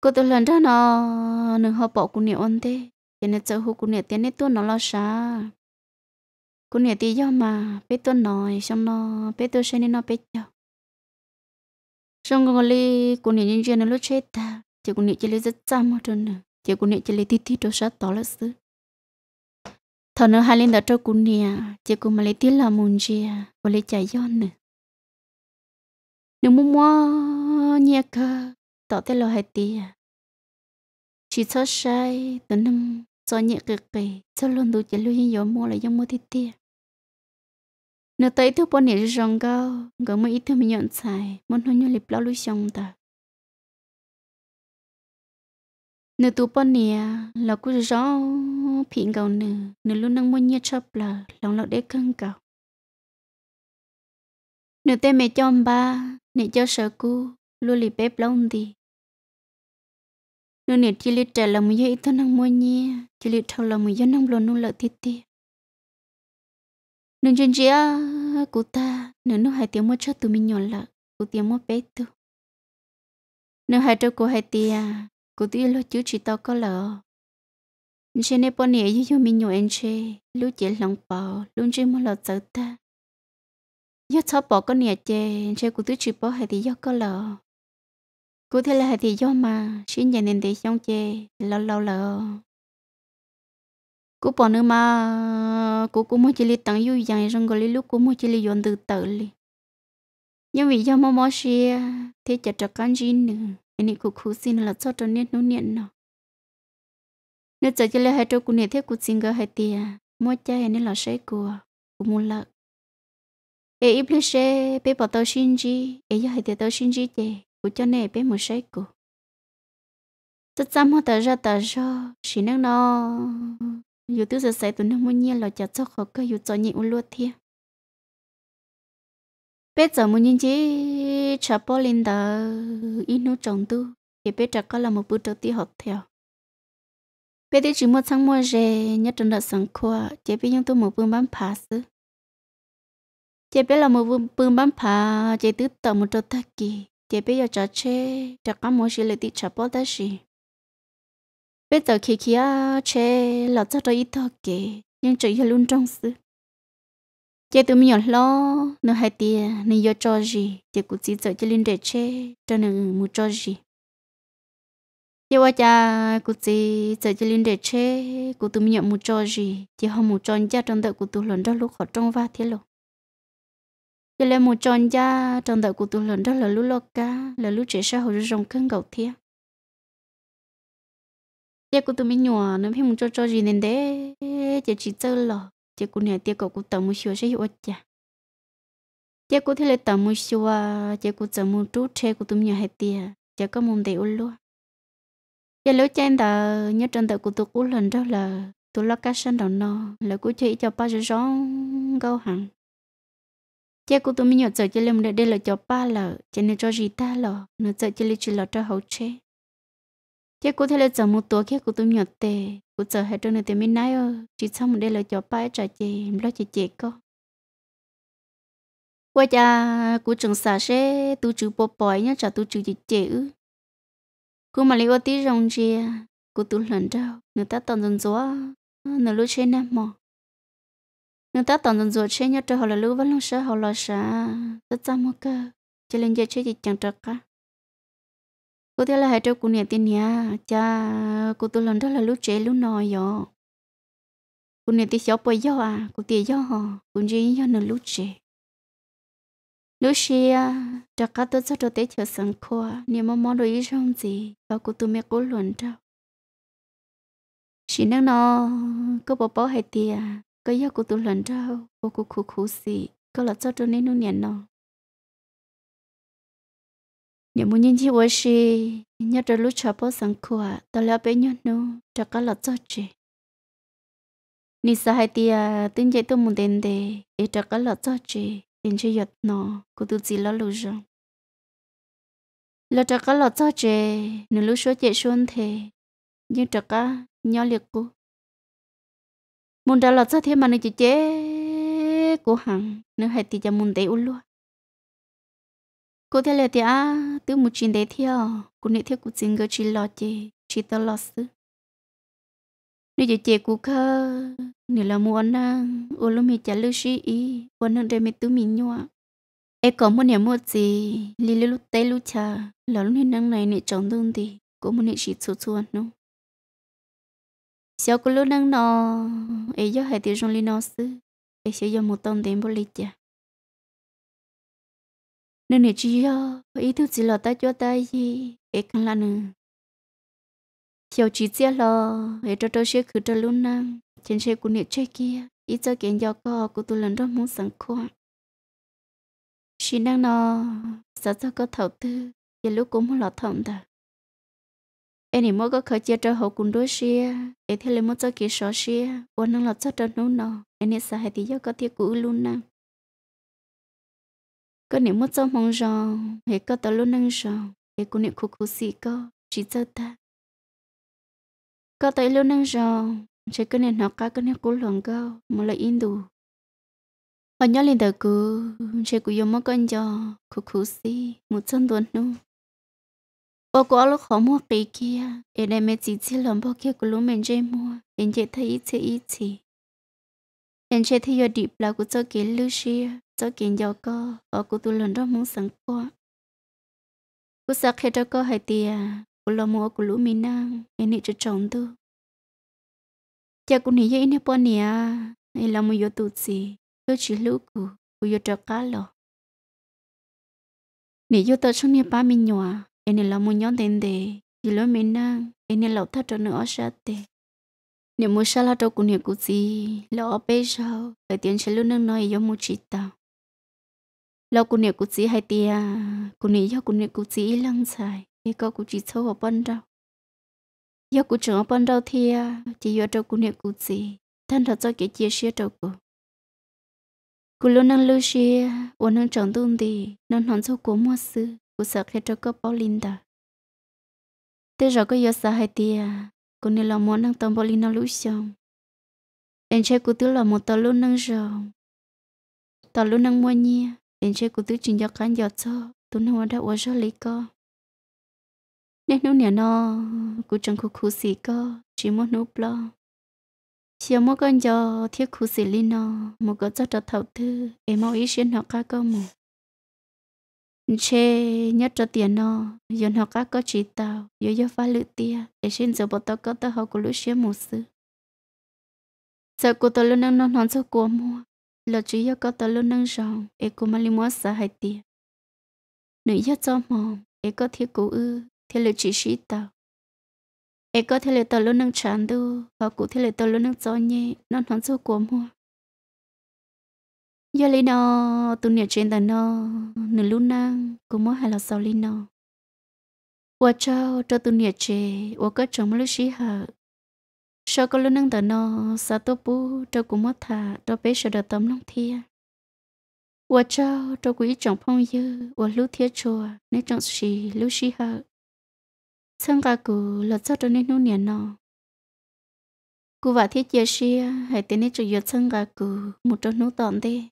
[SPEAKER 1] cô tôi lần ra nó nâng họ bỏ cô nè ôn thế thì nó chờ hú cô nè tiền nó tuôn nó lo xa cô nè tí do mà bé tuôn nói xong nó bé tôi xem nó bé cho xong ngồi li cô nè nhân chuyện nó lúc chết ta thì cô nè chỉ lấy rất chăm mà trơn thì cô nè chỉ lấy tí tí đồ sát tỏ là xứ thọ nữa hai linh đã cho cún nè chỉ cún mà lấy tiếc là mùng chia và lấy chạy giòn nữa nếu muốn mua nhà cơ tỏ thế là hai tia chỉ cho sai tớ năm cho nhẹ cực kỳ cho luôn đủ chỉ luôn nhiên gió mua lại giống mua thịt tia nếu tới thứ bốn này rong cao gỡ mấy ít thứ mình nhận sai muốn nói nhau lịp lão lối xong ta nửa tu bọn nè là cứ rõ phiền gạo nửa nửa luôn năng muốn nhớ chấp là lòng lọ để căng gạo. nửa tên mẹ cho ba nè cho sợ cu luôn lì bếp lông đi nửa nè chỉ lì trả là một giây thôi năng muốn nhé chỉ lì thâu là một giây năng luôn nung lợ tít tít nửa chân chia, à cụ ta nửa nửa hai tiếng mua cho tụi mình nhỏ lợ cụ tiếng mua bé tụi nếu hai trâu của hai tia cô tí lo chú chỉ tao có lỡ chị nè bọn nè yêu mình nhiều anh chị lúc chị lòng bỏ luôn chỉ muốn lo sợ ta yêu cháu bỏ con nè chị chị cô tí chỉ bỏ hai thì yêu có lỡ cô thấy là hai thì yêu mà xin nhà nên để xong chị lâu lâu lỡ cô bỏ nữa mà cô cũng muốn chỉ li tặng yêu rằng rằng cái lúc cô muốn chỉ li dọn từ từ li nhưng vì do mà mò xia thì chặt chặt cái gì nữa anh ấy cũng khú xin là cho cho nên nô niệm nọ, nếu chờ cho lấy hai trâu của niệm thế của xin gỡ hai tiền mỗi cha anh ấy là sấy của của mua lợn ấy ít lúc xe bé bỏ tao xin gì ấy giờ hai tiền tao xin gì chị của cho nè bé mua sấy của tất cả mọi tờ ra tờ ra chỉ năng nó dù tôi giờ xây tụi nó mua nhiên là chặt cho khó cơ dù cho nhịn u luôn thiệt bé giờ muốn nhìn chỉ chả bỏ lên đó ít nút trồng tu thì bé chắc có là một bước đầu học theo bé đi chỉ một sáng mua rẻ nhất trong đợt sáng khoa chỉ bé nhưng tôi một bước bán phá sư chỉ bé là một bước bán phá chỉ tứ tờ một trâu tắc kỳ chỉ bé giờ trả chơi, chắc có một sự lệ tí chả bỏ đó gì bé giờ khi kia chơi, là chắc đó ít thôi kì nhưng chỉ là luôn trong sư chế tụi mình lo nửa hai tia nửa do cho gì chế cũng chỉ chơi cho linh để chơi cho nó mu cho gì chế qua cha cũng chỉ chơi cho linh để chế của tụi mình mu cho gì chế không mu cho cha trong đợt của tụi lớn đó lúc họ trong va thế luôn chế lên mu cho cha trong đợt của tụi lớn đó là lúc lo cá là lúc chế sao hồi rong cơn gạo thiệt chế của tụi mình nhỏ nửa phải mu cho cho gì nên để chế chỉ chơi lo chỉ cũng nhà tiếc cậu cũng tầm mua xíu sẽ hiểu chả tiếc cũng thế là tầm mua xíu à chỉ cũng tầm mua chút xe cũng tụm nhà hết tiếc chỉ có muốn để uống luôn giờ lối chen ta nhớ trên tờ của tôi cũng lần đó là tôi lo cá sân đầu nó là cũng chỉ cho ba rồi rong hàng chỉ của tôi mình nhớ giờ chỉ làm để đây là cho ba là chỉ nên cho gì ta là nó giờ chỉ lấy chỉ là cho hậu chế thế cô thấy là giờ một tuổi khác cô tôi nhọt tè, cô giờ hai trơn này tệ mới nói ơ chỉ xong một đây là cho ba trả chị lo chị chị cô qua cha cô trường xả xe tu chữ bỏ bòi nhá trả tu chữ chị chị ư cô mà lấy ô tí rong chia cô tôi lần đâu người ta toàn dần gió, nửa lúc trên nam mò người ta toàn dần gió trên nhá cho họ là lúc vẫn lúc sợ họ lo sợ tất cả mọi cơ cho nên giờ chơi chị chẳng được cả cô thấy là hai trâu cô nhà tiền nhà cha cô tôi lần đó là lúc trẻ lúc nọ rồi cô nhà tiền xéo bây giờ à cô tiền giờ hò cô chỉ gió nè lúc trẻ lúc xưa cha cả tôi cho tôi tới sân sẵn khoa niệm mong mong rồi trong gì và cô tôi mẹ cố luận đó, chỉ năng nó cô bảo bảo hai tiền có gió cô tôi luận đó, cô cô khú khú gì cô là cho tôi nên nó nè nó nhớ muốn nhìn chị với chị nhớ trở lúc chả bớt sáng khua tao lẽ bé nhớ nó chả có lọt cho chị nị sao hai tia tin chị tôi muốn đến để để chả có lọt cho chị đến chơi giật nó cô tôi chỉ lo lù rồi lo chả có lọt cho chị nửa lúc số chị xuân thế nhưng chả có nhỏ liệt cô muốn trả lọt cho thế mà nị chị chế cô hằng nửa hai tia muốn để u luôn cô thế là thì à từ một chuyện đấy theo cô nghĩ theo cô xin gỡ chỉ lo chị chỉ tao lo xứ. nếu giờ chị cô khơ nếu là muốn à ô lô mình chả lưu suy ý quan hơn đây mình tú mi nhua em có muốn nhà mua gì li li lúc tay lúc cha là lúc năng này nè chồng thương thì cô muốn nè chỉ chua chua nó sau cô lúc năng nọ em giờ hai tiếng trong li nó sư em sẽ giờ một tông đến bố li nên nè chị yo ý thứ gì là ta cho ta gì ấy khăn là nè chiều chỉ chia lo ấy cho tôi sẽ khử cho luôn nè trên xe của nè chơi kia ý cho kiện do có của tôi lần đó muốn sẵn khoa chị đang nó sợ cho có thầu tư giờ lúc cũng muốn lọt thầm ta em nè mỗi có khởi chia cho hậu cùng đối xe ấy thế là muốn cho kỳ sọ xe quan năng lọt cho cho nụ nó em nè sợ hai thì do có thiết của luôn nè có niệm mất cho mong rò hệ có tao luôn năng rò hệ cô niệm khu khu sĩ có chỉ cho ta có tới luôn năng rò chỉ có niệm học cả có niệm cố lòng cao mà lại in đủ ở nhà lên đầu cứ chỉ cứ dùng mất con giò khu khu xì một chân tuần nu bao quá lúc khó mua kỳ kia em đây mấy chỉ chỉ lòng bao kia của lúc mình chơi mua em chỉ thấy ít chỉ ít chỉ em chơi thì giờ đi, bà của cho kiến lưu xí cho kiến giàu co ở của tu lần đó muốn sẵn qua. của sao khi cho co hay tiền của lo mua của lũ mình năng em nị cho chồng tôi cha của nị vậy nè bọn nè em làm một yếu tụ gì tôi chỉ lũ của của yếu cho cá lo nị yếu tớ trong nè ba mình nhỏ em nị làm một nhóm tiền để chỉ lũ mình năng em nị lộc thắt cho nữa sát tiền nếu mua sao là đâu cũng hiểu gì lo bây giờ phải tiền sẽ luôn nâng nói giống mua chị ta lo cũng hiểu cũng gì hay tiền cũng hiểu do cũng hiểu gì lăng xài thì có cũng chỉ sâu ở bên đâu do cũng chẳng ở bên đâu thì chỉ do đâu cũng hiểu cũng gì thân thật cho cái chia sẻ đâu cũng cũng luôn nâng lưu sẻ và nâng chọn tuôn thì nâng hòn sâu của mua sư của sợ khi cho có bao linh ta. thế rồi có do sợ hay tiền cô nên là món năng tâm bò lì năng lũ xong em chơi cô tứ là một tờ luôn năng rồng tờ luôn năng mua nhia em chơi cô tứ chỉ cho cán giọt cho tôi năng đã uống cho lấy co nên nụ nhà nọ, cô chẳng khu khu xì co chỉ muốn nụ lo xia mua con giò thiết khu xì lì nọ, một cái cho trật thầu thư em mau ý xuyên họ ca co một chê nhất cho tiền nó yon họ các có chỉ tao yo yo phá lự tia để xin giờ bọn tao có tao họ của lũ xía một sư, giờ cô tao luôn năng nón non cho cô mua lo chỉ yo có tao luôn năng rong e cô mà li mua sợ hai tia nữ yo cho mong, e có thiết cụ ư thiết lự chỉ sĩ tao e có thiết lệ tao luôn năng chán đu họ cụ thiết lệ tao luôn năng cho nhẹ nón non cho cô mua giờ Yo lino, tu nia chen ta no, nu luna, cô mo hay là sao lino. Wa chao, cho tu nia che, wa có chồng lu shi ha. sau có lu nang ta nó sa tu bu, cho cũng mới thả cho bé sợ đợt tấm long thia. Wa chao, cho quý chồng phong dư, wa lu thia chùa, nên chồng shi, lu shi ha. Sang cả cụ, là cho cho nên nu nia nó. Cụ vợ thiết chia shia, hãy tên nế cho yot sang cả cụ, một trong nụ tọn đi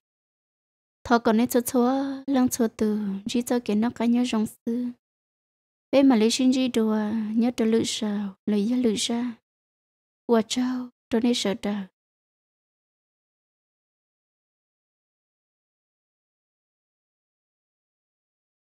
[SPEAKER 1] thọ còn nên cho chúa lăng chúa từ chỉ cho kiến nó cái nhớ rong sư bé mà lấy xin gì đồ nhớ đồ lự sợ lấy giá lự ra quả trâu tôi nên sợ đời